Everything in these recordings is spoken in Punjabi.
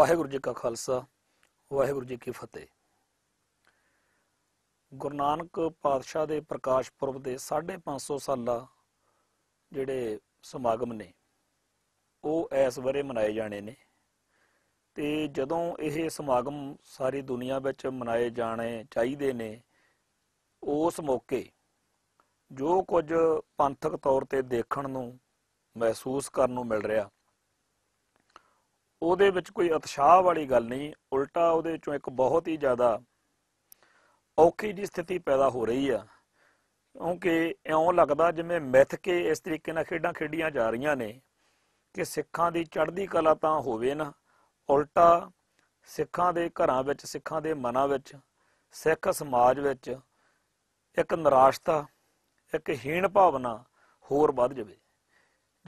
ਵਾਹਿਗੁਰੂ ਜੀ ਕਾ ਖਾਲਸਾ ਵਾਹਿਗੁਰੂ ਜੀ ਕੀ ਫਤਿਹ ਗੁਰੂ ਨਾਨਕ ਪਾਤਸ਼ਾਹ ਦੇ ਪ੍ਰਕਾਸ਼ ਪੁਰਬ ਦੇ 550 ਸਾਲਾ ਜਿਹੜੇ ਸਮਾਗਮ ਨੇ ਉਹ ਇਸ ਵਰੇ ਮਨਾਏ ਜਾਣੇ ਨੇ ਤੇ ਜਦੋਂ ਇਹ ਸਮਾਗਮ ਸਾਰੀ ਦੁਨੀਆ ਵਿੱਚ ਮਨਾਏ ਜਾਣੇ ਚਾਹੀਦੇ ਨੇ ਉਸ ਮੌਕੇ ਜੋ ਕੁਝ ਪੰਥਕ ਤੌਰ ਤੇ ਦੇਖਣ ਨੂੰ ਮਹਿਸੂਸ ਕਰਨ ਨੂੰ ਮਿਲ ਰਿਹਾ ਉਹਦੇ ਵਿੱਚ ਕੋਈ ਉਤਸ਼ਾਹ ਵਾਲੀ ਗੱਲ ਨਹੀਂ ਉਲਟਾ ਉਹਦੇ ਚੋਂ ਇੱਕ ਬਹੁਤ ਹੀ ਜ਼ਿਆਦਾ ਔਖੀ ਜੀ ਸਥਿਤੀ ਪੈਦਾ ਹੋ ਰਹੀ ਆ ਕਿਉਂਕਿ ਇਉਂ ਲੱਗਦਾ ਜਿਵੇਂ ਮਿੱਥ ਕੇ ਇਸ ਤਰੀਕੇ ਨਾਲ ਖੇਡਾਂ ਖੇਡੀਆਂ ਜਾ ਰਹੀਆਂ ਨੇ ਕਿ ਸਿੱਖਾਂ ਦੀ ਚੜ੍ਹਦੀ ਕਲਾ ਤਾਂ ਹੋਵੇ ਨਾ ਉਲਟਾ ਸਿੱਖਾਂ ਦੇ ਘਰਾਂ ਵਿੱਚ ਸਿੱਖਾਂ ਦੇ ਮਨਾਂ ਵਿੱਚ ਸਿੱਖ ਸਮਾਜ ਵਿੱਚ ਇੱਕ ਨਿਰਾਸ਼ਤਾ ਇੱਕ ਹੀਣ ਭਾਵਨਾ ਹੋਰ ਵੱਧ ਜਾਵੇ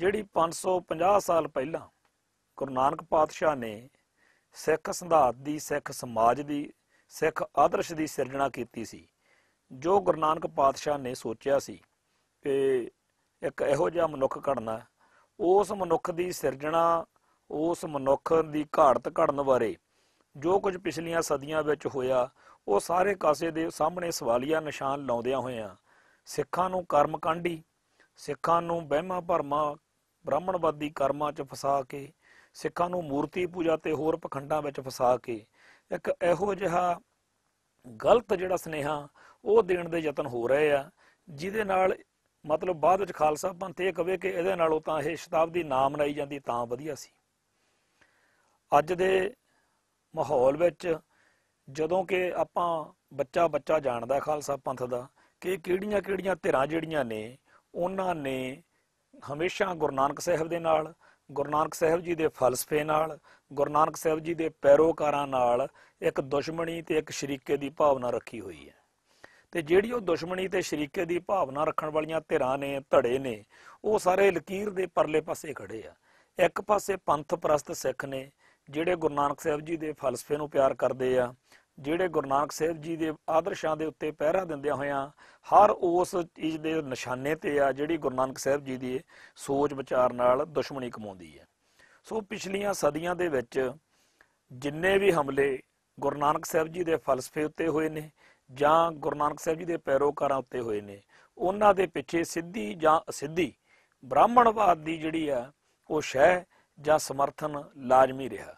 ਜਿਹੜੀ 550 ਸਾਲ ਪਹਿਲਾਂ ਗੁਰੂ ਨਾਨਕ ਪਾਤਸ਼ਾਹ ਨੇ ਸਿੱਖ ਸੰਧਾਤ ਦੀ ਸਿੱਖ ਸਮਾਜ ਦੀ ਸਿੱਖ ਆਦਰਸ਼ ਦੀ ਸਿਰਜਣਾ ਕੀਤੀ ਸੀ ਜੋ ਗੁਰੂ ਨਾਨਕ ਪਾਤਸ਼ਾਹ ਨੇ ਸੋਚਿਆ ਸੀ ਕਿ ਇੱਕ ਇਹੋ ਜਿਹਾ ਮਨੁੱਖ ਘੜਨਾ ਉਸ ਮਨੁੱਖ ਦੀ ਸਿਰਜਣਾ ਉਸ ਮਨੁੱਖ ਦੀ ਘਾੜਤ ਘੜਨ ਬਾਰੇ ਜੋ ਕੁਝ ਪਿਛਲੀਆਂ ਸਦੀਆਂ ਵਿੱਚ ਹੋਇਆ ਉਹ ਸਾਰੇ ਕਾਸੇ ਦੇ ਸਾਹਮਣੇ ਸਵਾਲੀਆ ਨਿਸ਼ਾਨ ਲਾਉਂਦਿਆਂ ਹੋਇਆਂ ਸਿੱਖਾਂ ਨੂੰ ਕਰਮਕਾਂਡੀ ਸਿੱਖਾਂ ਨੂੰ ਬਹਿਮਾ ਭਰਮਾ ਬ੍ਰਾਹਮਣਵਾਦੀ ਕਰਮਾਂ 'ਚ ਫਸਾ ਕੇ ਸਿੱਖਾਂ ਨੂੰ ਮੂਰਤੀ ਪੂਜਾ ਤੇ ਹੋਰ ਪਖੰਡਾਂ ਵਿੱਚ ਫਸਾ ਕੇ ਇੱਕ ਇਹੋ ਜਿਹਾ ਗਲਤ ਜਿਹੜਾ ਸਨੇਹਾ ਉਹ ਦੇਣ ਦੇ ਯਤਨ ਹੋ ਰਹੇ ਆ ਜਿਹਦੇ ਨਾਲ ਮਤਲਬ ਬਾਅਦ ਵਿੱਚ ਖਾਲਸਾ ਪੰਥ ਇਹ ਕਵੇ ਕਿ ਇਹਦੇ ਨਾਲੋਂ ਤਾਂ ਇਹ ਸ਼ਤਾਬਦੀ ਨਾਮ ਮਨਾਈ ਜਾਂਦੀ ਤਾਂ ਵਧੀਆ ਸੀ ਅੱਜ ਦੇ ਮਾਹੌਲ ਵਿੱਚ ਜਦੋਂ ਕਿ ਆਪਾਂ ਬੱਚਾ ਬੱਚਾ ਜਾਣਦਾ ਖਾਲਸਾ ਪੰਥ ਦਾ ਕਿ ਕਿਹੜੀਆਂ ਕਿਹੜੀਆਂ ਧਿਰਾਂ ਜਿਹੜੀਆਂ ਨੇ ਉਹਨਾਂ ਨੇ ਹਮੇਸ਼ਾ ਗੁਰੂ ਨਾਨਕ ਸਾਹਿਬ ਦੇ ਨਾਲ ਗੁਰੂ ਨਾਨਕ ਸਾਹਿਬ ਜੀ ਦੇ ਫਲਸਫੇ ਨਾਲ ਗੁਰੂ ਨਾਨਕ ਸਾਹਿਬ ਜੀ ਦੇ ਪੈਰੋਕਾਰਾਂ ਨਾਲ ਇੱਕ ਦੁਸ਼ਮਣੀ ਤੇ ਇੱਕ ਸ਼ਰੀਕੇ ਦੀ ਭਾਵਨਾ ਰੱਖੀ ਹੋਈ ਹੈ ਤੇ ਜਿਹੜੀ ਉਹ ਦੁਸ਼ਮਣੀ ਤੇ ਸ਼ਰੀਕੇ ਦੀ ਭਾਵਨਾ ਰੱਖਣ ਵਾਲੀਆਂ ਧਿਰਾਂ ਨੇ ਧੜੇ ਨੇ ਉਹ ਸਾਰੇ ਲਕੀਰ ਦੇ ਪਰਲੇ ਪਾਸੇ ਖੜੇ ਆ ਇੱਕ ਪਾਸੇ ਪੰਥ ਪ੍ਰਸਤ ਸਿੱਖ ਨੇ ਜਿਹੜੇ ਗੁਰੂ ਨਾਨਕ ਸਾਹਿਬ ਜੀ ਦੇ ਫਲਸਫੇ ਨੂੰ ਪਿਆਰ ਕਰਦੇ ਆ ਜਿਹੜੇ ਗੁਰੂ ਨਾਨਕ ਸਾਹਿਬ ਜੀ ਦੇ ਆਦਰਸ਼ਾਂ ਦੇ ਉੱਤੇ ਪਹਿਰਾ ਦਿੰਦਿਆਂ ਹੋਇਆਂ ਹਰ ਉਸ ਚੀਜ਼ ਦੇ ਨਿਸ਼ਾਨੇ ਤੇ ਆ ਜਿਹੜੀ ਗੁਰੂ ਨਾਨਕ ਸਾਹਿਬ ਜੀ ਦੀ ਸੋਚ ਵਿਚਾਰ ਨਾਲ ਦੁਸ਼ਮਣੀ ਕਮਾਉਂਦੀ ਹੈ ਸੋ ਪਿਛਲੀਆਂ ਸਦੀਆਂ ਦੇ ਵਿੱਚ ਜਿੰਨੇ ਵੀ ਹਮਲੇ ਗੁਰੂ ਨਾਨਕ ਸਾਹਿਬ ਜੀ ਦੇ ਫਲਸਫੇ ਉੱਤੇ ਹੋਏ ਨੇ ਜਾਂ ਗੁਰੂ ਨਾਨਕ ਸਾਹਿਬ ਜੀ ਦੇ ਪੈਰੋਕਾਰਾਂ ਉੱਤੇ ਹੋਏ ਨੇ ਉਹਨਾਂ ਦੇ ਪਿੱਛੇ ਸਿੱਧੀ ਜਾਂ ਅਸਿੱਧੀ ਬ੍ਰਾਹਮਣਵਾਦ ਦੀ ਜਿਹੜੀ ਆ ਉਹ ਸ਼ੈ ਜਾਂ ਸਮਰਥਨ ਲਾਜ਼ਮੀ ਰਿਹਾ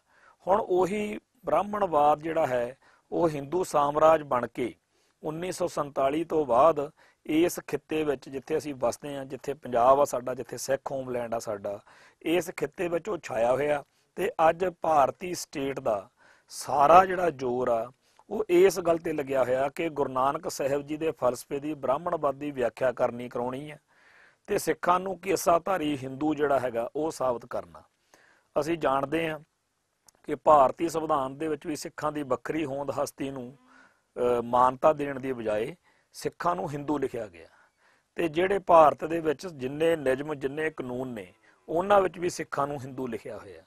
ਹੁਣ ਉਹੀ ਬ੍ਰਾਹਮਣਵਾਦ ਜਿਹੜਾ ਹੈ ਉਹ ਹਿੰਦੂ ਸਾਮਰਾਜ ਬਣ ਕੇ 1947 ਤੋਂ ਬਾਅਦ ਇਸ ਖਿੱਤੇ ਵਿੱਚ ਜਿੱਥੇ ਅਸੀਂ ਵਸਦੇ ਆ ਜਿੱਥੇ ਪੰਜਾਬ ਆ ਸਾਡਾ ਜਿੱਥੇ ਸਿੱਖ ਹੋਮਲੈਂਡ ਆ ਸਾਡਾ ਇਸ ਖਿੱਤੇ ਵਿੱਚ ਉਹ ਛਾਇਆ ਹੋਇਆ ਤੇ ਅੱਜ ਭਾਰਤੀ ਸਟੇਟ ਦਾ ਸਾਰਾ ਜਿਹੜਾ ਜ਼ੋਰ ਆ ਉਹ ਇਸ ਗੱਲ ਤੇ ਲੱਗਿਆ ਹੋਇਆ ਕਿ ਗੁਰੂ ਨਾਨਕ ਸਾਹਿਬ ਜੀ ਦੇ ਫਲਸਫੇ ਦੀ ਬ੍ਰਾਹਮਣਵਾਦੀ ਵਿਆਖਿਆ ਕਰਨੀ ਕਰਾਉਣੀ ਹੈ ਤੇ ਸਿੱਖਾਂ ਨੂੰ ਧਾਰੀ ਹਿੰਦੂ ਜਿਹੜਾ ਹੈਗਾ ਉਹ ਸਾਬਤ ਕਰਨਾ ਅਸੀਂ ਜਾਣਦੇ ਹਾਂ ਕਿ ਭਾਰਤੀ ਸੰਵਿਧਾਨ ਦੇ ਵਿੱਚ ਵੀ ਸਿੱਖਾਂ ਦੀ ਵੱਖਰੀ ਹੋਂਦ ਹਸਤੀ ਨੂੰ ਮਾਨਤਾ ਦੇਣ ਦੀ ਬਜਾਏ ਸਿੱਖਾਂ ਨੂੰ ਹਿੰਦੂ ਲਿਖਿਆ ਗਿਆ ਤੇ ਜਿਹੜੇ ਭਾਰਤ ਦੇ ਵਿੱਚ ਜਿੰਨੇ ਨਿਯਮ ਜਿੰਨੇ ਕਾਨੂੰਨ ਨੇ ਉਹਨਾਂ ਵਿੱਚ ਵੀ ਸਿੱਖਾਂ ਨੂੰ ਹਿੰਦੂ ਲਿਖਿਆ ਹੋਇਆ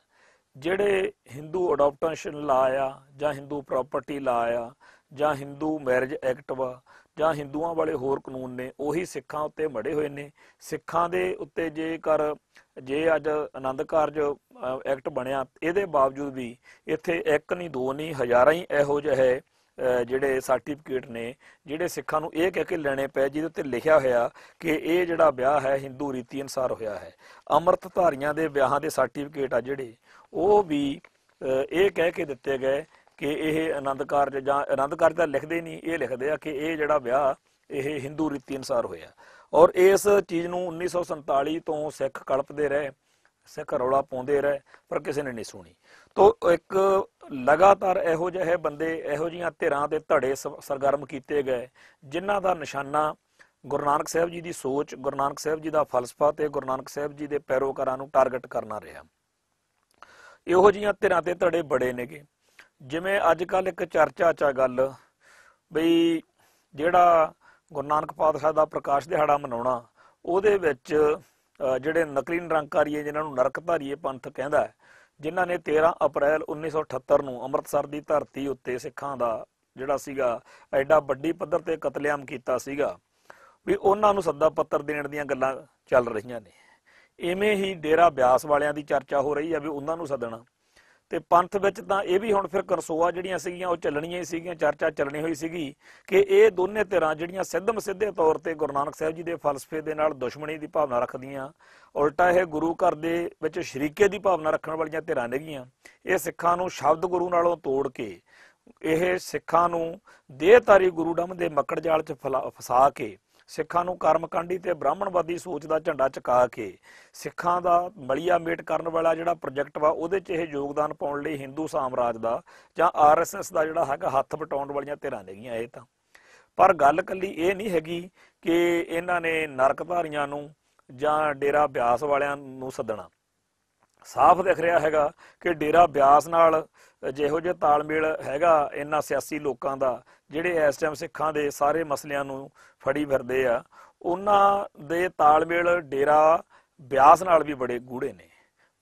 ਜਿਹੜੇ ਹਿੰਦੂ ਅਡਾਪਟੇਸ਼ਨ ਲਾ ਆ ਜਾਂ ਹਿੰਦੂ ਪ੍ਰਾਪਰਟੀ ਲਾ ਆ ਜਾਂ ਹਿੰਦੂ ਮੈਰਿਜ ਐਕਟ ਵਾ ਜਾਂ ਹਿੰਦੂਆਂ ਵਾਲੇ ਹੋਰ ਕਾਨੂੰਨ ਨੇ ਉਹੀ ਸਿੱਖਾਂ ਉੱਤੇ ਮੜੇ ਹੋਏ ਨੇ ਸਿੱਖਾਂ ਦੇ ਉੱਤੇ ਜੇਕਰ ਜੇ ਅੱਜ ਆਨੰਦ ਕਾਰਜ ਐਕਟ ਬਣਿਆ ਇਹਦੇ ਬਾਵਜੂਦ ਵੀ ਇੱਥੇ ਇੱਕ ਨਹੀਂ ਦੋ ਨਹੀਂ ਹਜ਼ਾਰਾਂ ਹੀ ਇਹੋ ਜਿਹੇ ਜਿਹੜੇ ਸਰਟੀਫਿਕੇਟ ਨੇ ਜਿਹੜੇ ਸਿੱਖਾਂ ਨੂੰ ਇਹ ਕਹਿ ਕੇ ਲੈਣੇ ਪਏ ਜਿਹਦੇ ਉੱਤੇ ਲਿਖਿਆ ਹੋਇਆ ਕਿ ਇਹ ਜਿਹੜਾ ਵਿਆਹ ਹੈ ਹਿੰਦੂ ਰੀਤੀ ਅਨਸਾਰ ਹੋਇਆ ਹੈ ਅਮਰਤ ਧਾਰੀਆਂ ਦੇ ਵਿਆਹਾਂ ਦੇ ਸਰਟੀਫਿਕੇਟ ਆ ਜਿਹੜੇ ਉਹ ਵੀ ਇਹ ਕਹਿ ਕੇ ਦਿੱਤੇ ਗਏ ਕਿ ਇਹ ਆਨੰਦ ਕਾਰਜ ਜਾਂ ਆਨੰਦ ਕਾਰਜ ਤਾਂ ਲਿਖਦੇ ਨਹੀਂ ਇਹ ਲਿਖਦੇ ਆ ਕਿ ਇਹ ਜਿਹੜਾ ਵਿਆਹ ਇਹ ਹਿੰਦੂ ਰੀਤੀ ਅਨਸਾਰ ਹੋਇਆ ਔਰ ਇਸ ਚੀਜ਼ ਨੂੰ 1947 ਤੋਂ ਸਿੱਖ ਕਲਪਦੇ ਰਹੇ ਸਿੱਖ ਰੌਲਾ ਪਾਉਂਦੇ ਰਹੇ ਪਰ ਕਿਸੇ ਨੇ ਨਹੀਂ ਸੁਣੀ ਤੋ ਇੱਕ ਲਗਾਤਾਰ ਇਹੋ ਜਿਹੇ ਬੰਦੇ ਇਹੋ ਜੀਆਂ ਧਿਰਾਂ ਦੇ ਧੜੇ ਸਰਗਰਮ ਕੀਤੇ ਗਏ ਜਿਨ੍ਹਾਂ ਦਾ ਨਿਸ਼ਾਨਾ ਗੁਰੂ ਨਾਨਕ ਸਾਹਿਬ ਜੀ ਦੀ ਸੋਚ ਗੁਰੂ ਨਾਨਕ ਸਾਹਿਬ ਜੀ ਦਾ ਫਲਸਫਾ ਤੇ ਗੁਰੂ ਨਾਨਕ ਸਾਹਿਬ ਜੀ ਦੇ ਪੈਰੋਕਾਰਾਂ ਨੂੰ ਟਾਰਗੇਟ ਕਰਨਾ ਰਿਹਾ ਇਹੋ ਜੀਆਂ ਧਿਰਾਂ ਤੇ ਧੜੇ ਬੜੇ ਨੇਗੇ ਜਿਵੇਂ ਅੱਜ ਕੱਲ ਇੱਕ ਚਰਚਾ ਚਾ ਗੱਲ ਬਈ ਜਿਹੜਾ ਗੁਰੂ ਨਾਨਕ ਪਾਤਸ਼ਾਹ ਦਾ ਪ੍ਰਕਾਸ਼ ਦਿਹਾੜਾ ਮਨਾਉਣਾ ਉਹਦੇ ਵਿੱਚ ਜਿਹੜੇ ਨਕਲੀ ਨਿਰੰਕਾਰੀ ਜਿਨ੍ਹਾਂ ਨੂੰ ਨਰਕ ਭਾਰੀਏ ਪੰਥ ਕਹਿੰਦਾ ਹੈ ਜਿਨ੍ਹਾਂ ਨੇ 13 ਅਪ੍ਰੈਲ 1978 ਨੂੰ ਅੰਮ੍ਰਿਤਸਰ ਦੀ ਧਰਤੀ ਉੱਤੇ ਸਿੱਖਾਂ ਦਾ ਜਿਹੜਾ ਸੀਗਾ ਐਡਾ ਵੱਡੀ ਪੱਧਰ ਤੇ ਕਤਲੇਆਮ ਕੀਤਾ ਸੀਗਾ ਵੀ ਉਹਨਾਂ ਨੂੰ ਸੱਦਾ ਪੱਤਰ ਦੇਣ ਦੀਆਂ ਗੱਲਾਂ ਚੱਲ ਰਹੀਆਂ ਨੇ ਐਵੇਂ ਹੀ ਡੇਰਾ ਬਿਆਸ ਵਾਲਿਆਂ ਦੀ ਚਰਚਾ ਹੋ ਰਹੀ ਹੈ ਵੀ ਉਹਨਾਂ ਨੂੰ ਸੱਦਣਾ ਤੇ ਪੰਥ ਵਿੱਚ ਤਾਂ ਇਹ ਵੀ ਹੁਣ ਫਿਰ ਕਰਸੋਆ ਜਿਹੜੀਆਂ ਸੀਗੀਆਂ ਉਹ ਚੱਲਣੀਆਂ ਹੀ ਸੀਗੀਆਂ ਚਰਚਾ ਚੱਲਣੀ ਹੋਈ ਸੀਗੀ ਕਿ ਇਹ ਦੋਨੇ ਧਿਰਾਂ ਜਿਹੜੀਆਂ ਸਿੱਧਮ ਸਿੱਧੇ ਤੌਰ ਤੇ ਗੁਰੂ ਨਾਨਕ ਸਾਹਿਬ ਜੀ ਦੇ ਫਲਸਫੇ ਦੇ ਨਾਲ ਦੁਸ਼ਮਣੀ ਦੀ ਭਾਵਨਾ ਰੱਖਦੀਆਂ ਉਲਟਾ ਇਹ ਗੁਰੂ ਘਰ ਦੇ ਵਿੱਚ ਸ਼ਰੀਕੇ ਦੀ ਭਾਵਨਾ ਰੱਖਣ ਵਾਲੀਆਂ ਧਿਰਾਂ ਨੇਗੀਆਂ ਇਹ ਸਿੱਖਾਂ ਨੂੰ ਸ਼ਬਦ ਗੁਰੂ ਨਾਲੋਂ ਤੋੜ ਕੇ ਇਹ ਸਿੱਖਾਂ ਨੂੰ ਦੇਹਤਾਰੀ ਗੁਰੂ ਡੰਮ ਦੇ ਮੱਕੜ ਜਾਲ 'ਚ ਫਸਾ ਕੇ ਸਿੱਖਾਂ ਨੂੰ ਕਰਮਕਾਂਡੀ ਤੇ ਬ੍ਰਾਹਮਣਵਾਦੀ ਸੋਚ ਦਾ ਝੰਡਾ ਚੁਕਾ ਕੇ ਸਿੱਖਾਂ ਦਾ ਮਲੀਆ ਮੇਟ ਕਰਨ ਵਾਲਾ ਜਿਹੜਾ ਪ੍ਰੋਜੈਕਟ ਵਾ ਉਹਦੇ 'ਚ ਇਹ ਯੋਗਦਾਨ ਪਾਉਣ ਲਈ ਹਿੰਦੂ ਸਾਮਰਾਜ ਦਾ ਜਾਂ ਆਰਐਸਐਸ ਦਾ ਜਿਹੜਾ ਹੈਗਾ ਹੱਥ ਵਟਾਉਣ ਵਾਲੀਆਂ ਧਿਰਾਂ ਨੇਗੀਆਂ ਇਹ ਤਾਂ ਪਰ ਗੱਲ ਕੱਲੀ ਇਹ ਨਹੀਂ ਹੈਗੀ ਕਿ ਇਹਨਾਂ ਨੇ ਨਰਕਧਾਰੀਆਂ ਨੂੰ ਜਾਂ ਡੇਰਾ ਬਿਆਸ ਵਾਲਿਆਂ ਨੂੰ ਸੱਦਣਾ ਸਾਫ਼ ਦਿਖ ਰਿਹਾ ਹੈਗਾ ਕਿ ਡੇਰਾ ਬਿਆਸ ਨਾਲ ਜਿਹੋ ਜਿਹਾ ਤਾਲਮੇਲ ਹੈਗਾ ਇਹਨਾਂ ਸਿਆਸੀ ਲੋਕਾਂ ਦਾ ਜਿਹੜੇ ਇਸ ਟਾਈਮ ਸਿੱਖਾਂ ਦੇ ਸਾਰੇ ਮਸਲਿਆਂ ਨੂੰ ਫੜੀ ਫਿਰਦੇ ਆ ਉਹਨਾਂ ਦੇ ਤਾਲਮੇਲ ਡੇਰਾ ਬਿਆਸ ਨਾਲ ਵੀ ਬੜੇ ਗੂੜੇ ਨੇ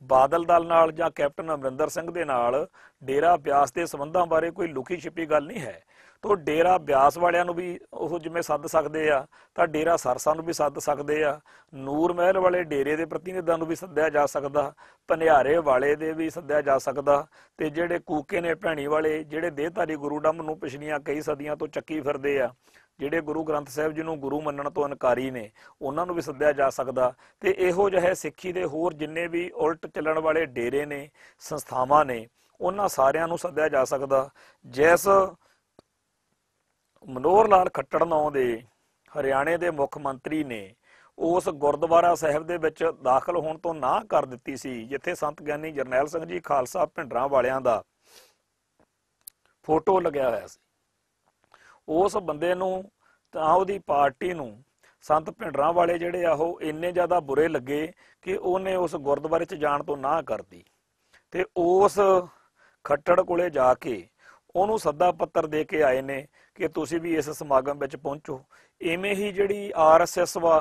ਬਾਦਲ ਦਲ ਨਾਲ ਜਾਂ ਕੈਪਟਨ ਅਮਰਿੰਦਰ ਸਿੰਘ ਦੇ ਨਾਲ ਡੇਰਾ ਬਿਆਸ ਦੇ ਸਬੰਧਾਂ ਬਾਰੇ ਕੋਈ ਲੁਕੀ ਛਿਪੀ ਗੱਲ ਨਹੀਂ ਹੈ ਤੋਂ ਡੇਰਾ ਬਿਆਸ ਵਾਲਿਆਂ ਨੂੰ ਵੀ ਉਹ ਜਿਵੇਂ ਸੱਦ ਸਕਦੇ ਆ ਤਾਂ ਡੇਰਾ ਸਰਸਾ ਨੂੰ ਵੀ ਸੱਦ ਸਕਦੇ ਆ ਨੂਰ ਮਹਿਲ ਵਾਲੇ ਡੇਰੇ ਦੇ ਪ੍ਰਤੀਨਿਧਾਂ ਨੂੰ ਵੀ ਸੱਦਿਆ ਜਾ ਸਕਦਾ ਪਨਿਹਾਰੇ ਵਾਲੇ ਦੇ ਵੀ ਸੱਦਿਆ ਜਾ ਸਕਦਾ ਤੇ ਜਿਹੜੇ ਕੂਕੇ ਨੇ ਭੈਣੀ ਵਾਲੇ ਜਿਹੜੇ ਦੇਹਧਾਰੀ ਗੁਰੂ ਡੰਮ ਨੂੰ ਪਿਛਲੀਆਂ ਕਈ ਸਦੀਆਂ ਤੋਂ ਚੱਕੀ ਫਿਰਦੇ ਆ ਜਿਹੜੇ ਗੁਰੂ ਗ੍ਰੰਥ ਸਾਹਿਬ ਜੀ ਨੂੰ ਗੁਰੂ ਮੰਨਣ ਤੋਂ ਇਨਕਾਰੀ ਨੇ ਉਹਨਾਂ ਨੂੰ ਵੀ ਸੱਦਿਆ ਜਾ ਸਕਦਾ ਤੇ ਇਹੋ ਜਿਹੇ ਸਿੱਖੀ ਦੇ ਹੋਰ ਜਿੰਨੇ ਵੀ ਉਲਟ ਚੱਲਣ ਵਾਲੇ ਡੇਰੇ ਨੇ ਸੰਸਥਾਵਾਂ ਨੇ ਉਹਨਾਂ ਸਾਰਿਆਂ ਨੂੰ ਸੱਦਿਆ ਜਾ ਸਕਦਾ ਜੈਸ ਮਨੋਹਰ ਲਾਲ ਖੱਟੜ ਨੌਂ ਦੇ ਹਰਿਆਣੇ ਦੇ ਮੁੱਖ ਮੰਤਰੀ ਨੇ ਉਸ ਗੁਰਦੁਆਰਾ ਸਾਹਿਬ ਦੇ ਵਿੱਚ ਦਾਖਲ ਹੋਣ ਤੋਂ ਨਾ ਕਰ ਦਿੱਤੀ ਸੀ ਜਿੱਥੇ ਸੰਤ ਗਿਆਨੀ ਜਰਨੈਲ ਸਿੰਘ ਜੀ ਖਾਲਸਾ ਭਿੰਡਰਾਂ ਵਾਲਿਆਂ ਦਾ ਫੋਟੋ ਲੱਗਿਆ ਹੋਇਆ ਸੀ ਉਸ ਬੰਦੇ ਨੂੰ ਤਾਂ ਉਹਦੀ ਪਾਰਟੀ ਨੂੰ ਸੰਤ ਭਿੰਡਰਾਂ ਵਾਲੇ ਜਿਹੜੇ ਆ ਉਹ ਇੰਨੇ ਜ਼ਿਆਦਾ ਬੁਰੇ ਲੱਗੇ ਕਿ ਉਹਨੇ ਉਸ ਗੁਰਦੁਆਰੇ 'ਚ ਜਾਣ ਤੋਂ ਨਾ ਕਰਤੀ ਤੇ ਉਸ ਖੱਟੜ ਕੋਲੇ ਜਾ ਕੇ ਉਹਨੂੰ ਸੱਦਾ ਪੱਤਰ ਦੇ ਕੇ ਆਏ ਨੇ ਕਿ ਤੁਸੀਂ ਵੀ ਇਸ ਸਮਾਗਮ ਵਿੱਚ ਪਹੁੰਚੋ ਐਵੇਂ ਹੀ ਜਿਹੜੀ ਆਰਐਸਐਸ ਵਾ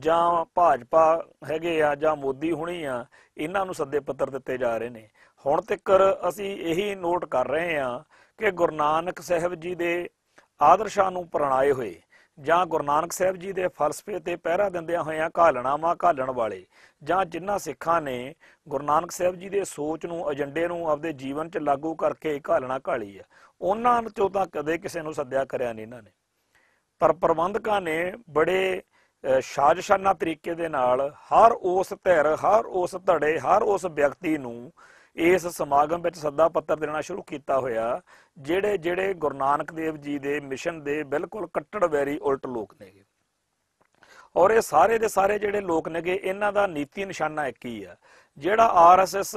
ਜਾਂ ਭਾਜਪਾ ਹੈਗੇ ਆ ਜਾਂ ਮੋਦੀ ਹੁਣੀ ਆ ਇਹਨਾਂ ਨੂੰ ਸੱਦੇ ਪੱਤਰ ਦਿੱਤੇ ਜਾ ਰਹੇ ਨੇ ਹੁਣ ਤੱਕ ਅਸੀਂ ਇਹੀ ਨੋਟ ਕਰ ਰਹੇ ਆ ਕਿ ਗੁਰੂ ਨਾਨਕ ਸਾਹਿਬ ਜੀ ਦੇ ਆਦਰਸ਼ਾਂ ਨੂੰ ਪਰਣਾਏ ਹੋਏ ਜਾਂ ਗੁਰੂ ਨਾਨਕ ਸਾਹਿਬ ਜੀ ਦੇ ਫਲਸਫੇ ਤੇ ਪਹਿਰਾ ਦਿੰਦਿਆਂ ਹੋਇਆਂ ਘਾਲਣਾਵਾਂ ਘਾਲਣ ਵਾਲੇ ਜਾਂ ਜਿਨ੍ਹਾਂ ਸਿੱਖਾਂ ਨੇ ਗੁਰੂ ਨਾਨਕ ਸਾਹਿਬ ਜੀ ਦੇ ਸੋਚ ਨੂੰ ਏਜੰਡੇ ਨੂੰ ਆਪਦੇ ਜੀਵਨ 'ਚ ਲਾਗੂ ਕਰਕੇ ਘਾਲਣਾ ਘਾਲੀ ਆ ਉਹਨਾਂ ਚੋਂ ਤਾਂ ਕਦੇ ਕਿਸੇ ਨੂੰ ਸੱਦਿਆ ਕਰਿਆ ਨਹੀਂ ਇਹਨਾਂ ਨੇ ਪਰ ਪ੍ਰਬੰਧਕਾਂ ਨੇ ਬੜੇ ਸਾਜ਼ਿਸ਼ਾਨਾ ਤਰੀਕੇ ਦੇ ਨਾਲ ਹਰ ਉਸ ਧਿਰ ਹਰ ਉਸ ਧੜੇ ਹਰ ਉਸ ਵਿਅਕਤੀ ਨੂੰ ਇਸ ਸਮਾਗਮ ਵਿੱਚ ਸੱਦਾ ਪੱਤਰ ਦੇਣਾ ਸ਼ੁਰੂ ਕੀਤਾ ਹੋਇਆ ਜਿਹੜੇ ਜਿਹੜੇ ਗੁਰੂ ਨਾਨਕ ਦੇਵ ਜੀ ਦੇ ਮਿਸ਼ਨ ਦੇ ਬਿਲਕੁਲ ਕੱਟੜ ਵੈਰੀ ਉਲਟ ਲੋਕ ਨੇਗੇ ਔਰ ਇਹ ਸਾਰੇ ਦੇ ਸਾਰੇ ਜਿਹੜੇ ਲੋਕ ਨੇਗੇ ਇਹਨਾਂ ਦਾ ਨੀਤੀ ਨਿਸ਼ਾਨਾ ਇੱਕ ਹੀ ਆ ਜਿਹੜਾ ਆਰਐਸਐਸ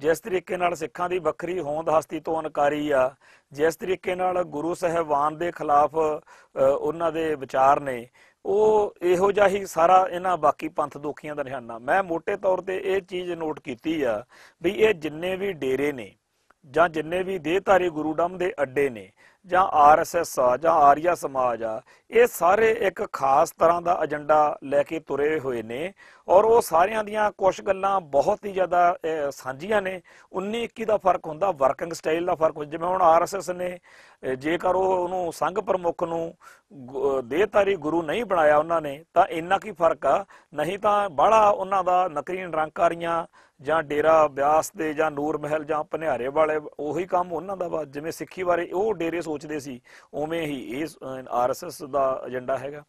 ਜਿਸ ਤਰੀਕੇ ਨਾਲ ਸਿੱਖਾਂ ਦੀ ਵੱਖਰੀ ਹੋਂਦ ਹਸਤੀ ਤੋਂ ਅਨਕਾਰੀ ਆ ਜਿਸ ਤਰੀਕੇ ਨਾਲ ਗੁਰੂ ਸਹਿਬਾਨ ਦੇ ਖਿਲਾਫ ਉਹਨਾਂ ਦੇ ਵਿਚਾਰ ਨੇ ਉਹ ਇਹੋ ਜਿਹਾ ਹੀ ਸਾਰਾ ਇਹਨਾਂ ਬਾਕੀ ਪੰਥ ਦੋਖੀਆਂ ਦਾ ਨਿਸ਼ਾਨਾ ਮੈਂ ਮੋٹے ਤੌਰ ਤੇ ਇਹ ਚੀਜ਼ ਨੋਟ ਕੀਤੀ ਆ ਵੀ ਇਹ ਜਿੰਨੇ ਵੀ ਡੇਰੇ ਨੇ ਜਾਂ ਜਿੰਨੇ ਵੀ ਦੇਹਧਾਰੀ ਡੰਮ ਦੇ ਅੱਡੇ ਨੇ ਜਾਂ ਆਰਐਸਐਸ ਆ ਜਾਂ ਆਰੀਆ ਸਮਾਜ ਆ ਇਹ ਸਾਰੇ ਇੱਕ ਖਾਸ ਤਰ੍ਹਾਂ ਦਾ ਏਜੰਡਾ ਲੈ ਕੇ ਤੁਰੇ ਹੋਏ ਨੇ ਔਰ ਉਹ ਸਾਰਿਆਂ ਦੀਆਂ ਕੁਝ ਗੱਲਾਂ ਬਹੁਤ ਹੀ ਜ਼ਿਆਦਾ ਸਾਂਝੀਆਂ ਨੇ 19 21 ਦਾ ਫਰਕ ਹੁੰਦਾ ਵਰਕਿੰਗ ਸਟਾਈਲ ਦਾ ਫਰਕ ਜਿਵੇਂ ਹੁਣ ਆਰਐਸਐਸ ਨੇ ਜੇਕਰ ਉਹ ਉਹਨੂੰ ਸੰਘ ਪ੍ਰਮੁੱਖ ਨੂੰ ਦੇਹਤਾਰੀ ਗੁਰੂ ਨਹੀਂ ਬਣਾਇਆ ਉਹਨਾਂ ਨੇ ਤਾਂ ਇੰਨਾ ਕੀ ਫਰਕ ਆ ਨਹੀਂ ਤਾਂ ਬੜਾ ਉਹਨਾਂ ਦਾ ਨਕਰੀ ਨਿਰੰਕਾਰੀਆਂ ਜਾਂ ਡੇਰਾ ਬਿਆਸ ਦੇ ਜਾਂ ਨੂਰ ਮਹਿਲ ਜਾਂ ਪਨਿਹਾਰੇ ਵਾਲੇ ਉਹੀ ਕੰਮ ਉਹਨਾਂ ਦਾ ਵਾ ਜਿਵੇਂ ਸਿੱਖੀ ਬਾਰੇ ਉਹ ਡੇਰੇ ਸੋਚਦੇ ਸੀ ਉਵੇਂ ਹੀ ਇਹ ਆਰਐਸਐਸ ਦਾ ਏਜੰਡਾ ਹੈਗਾ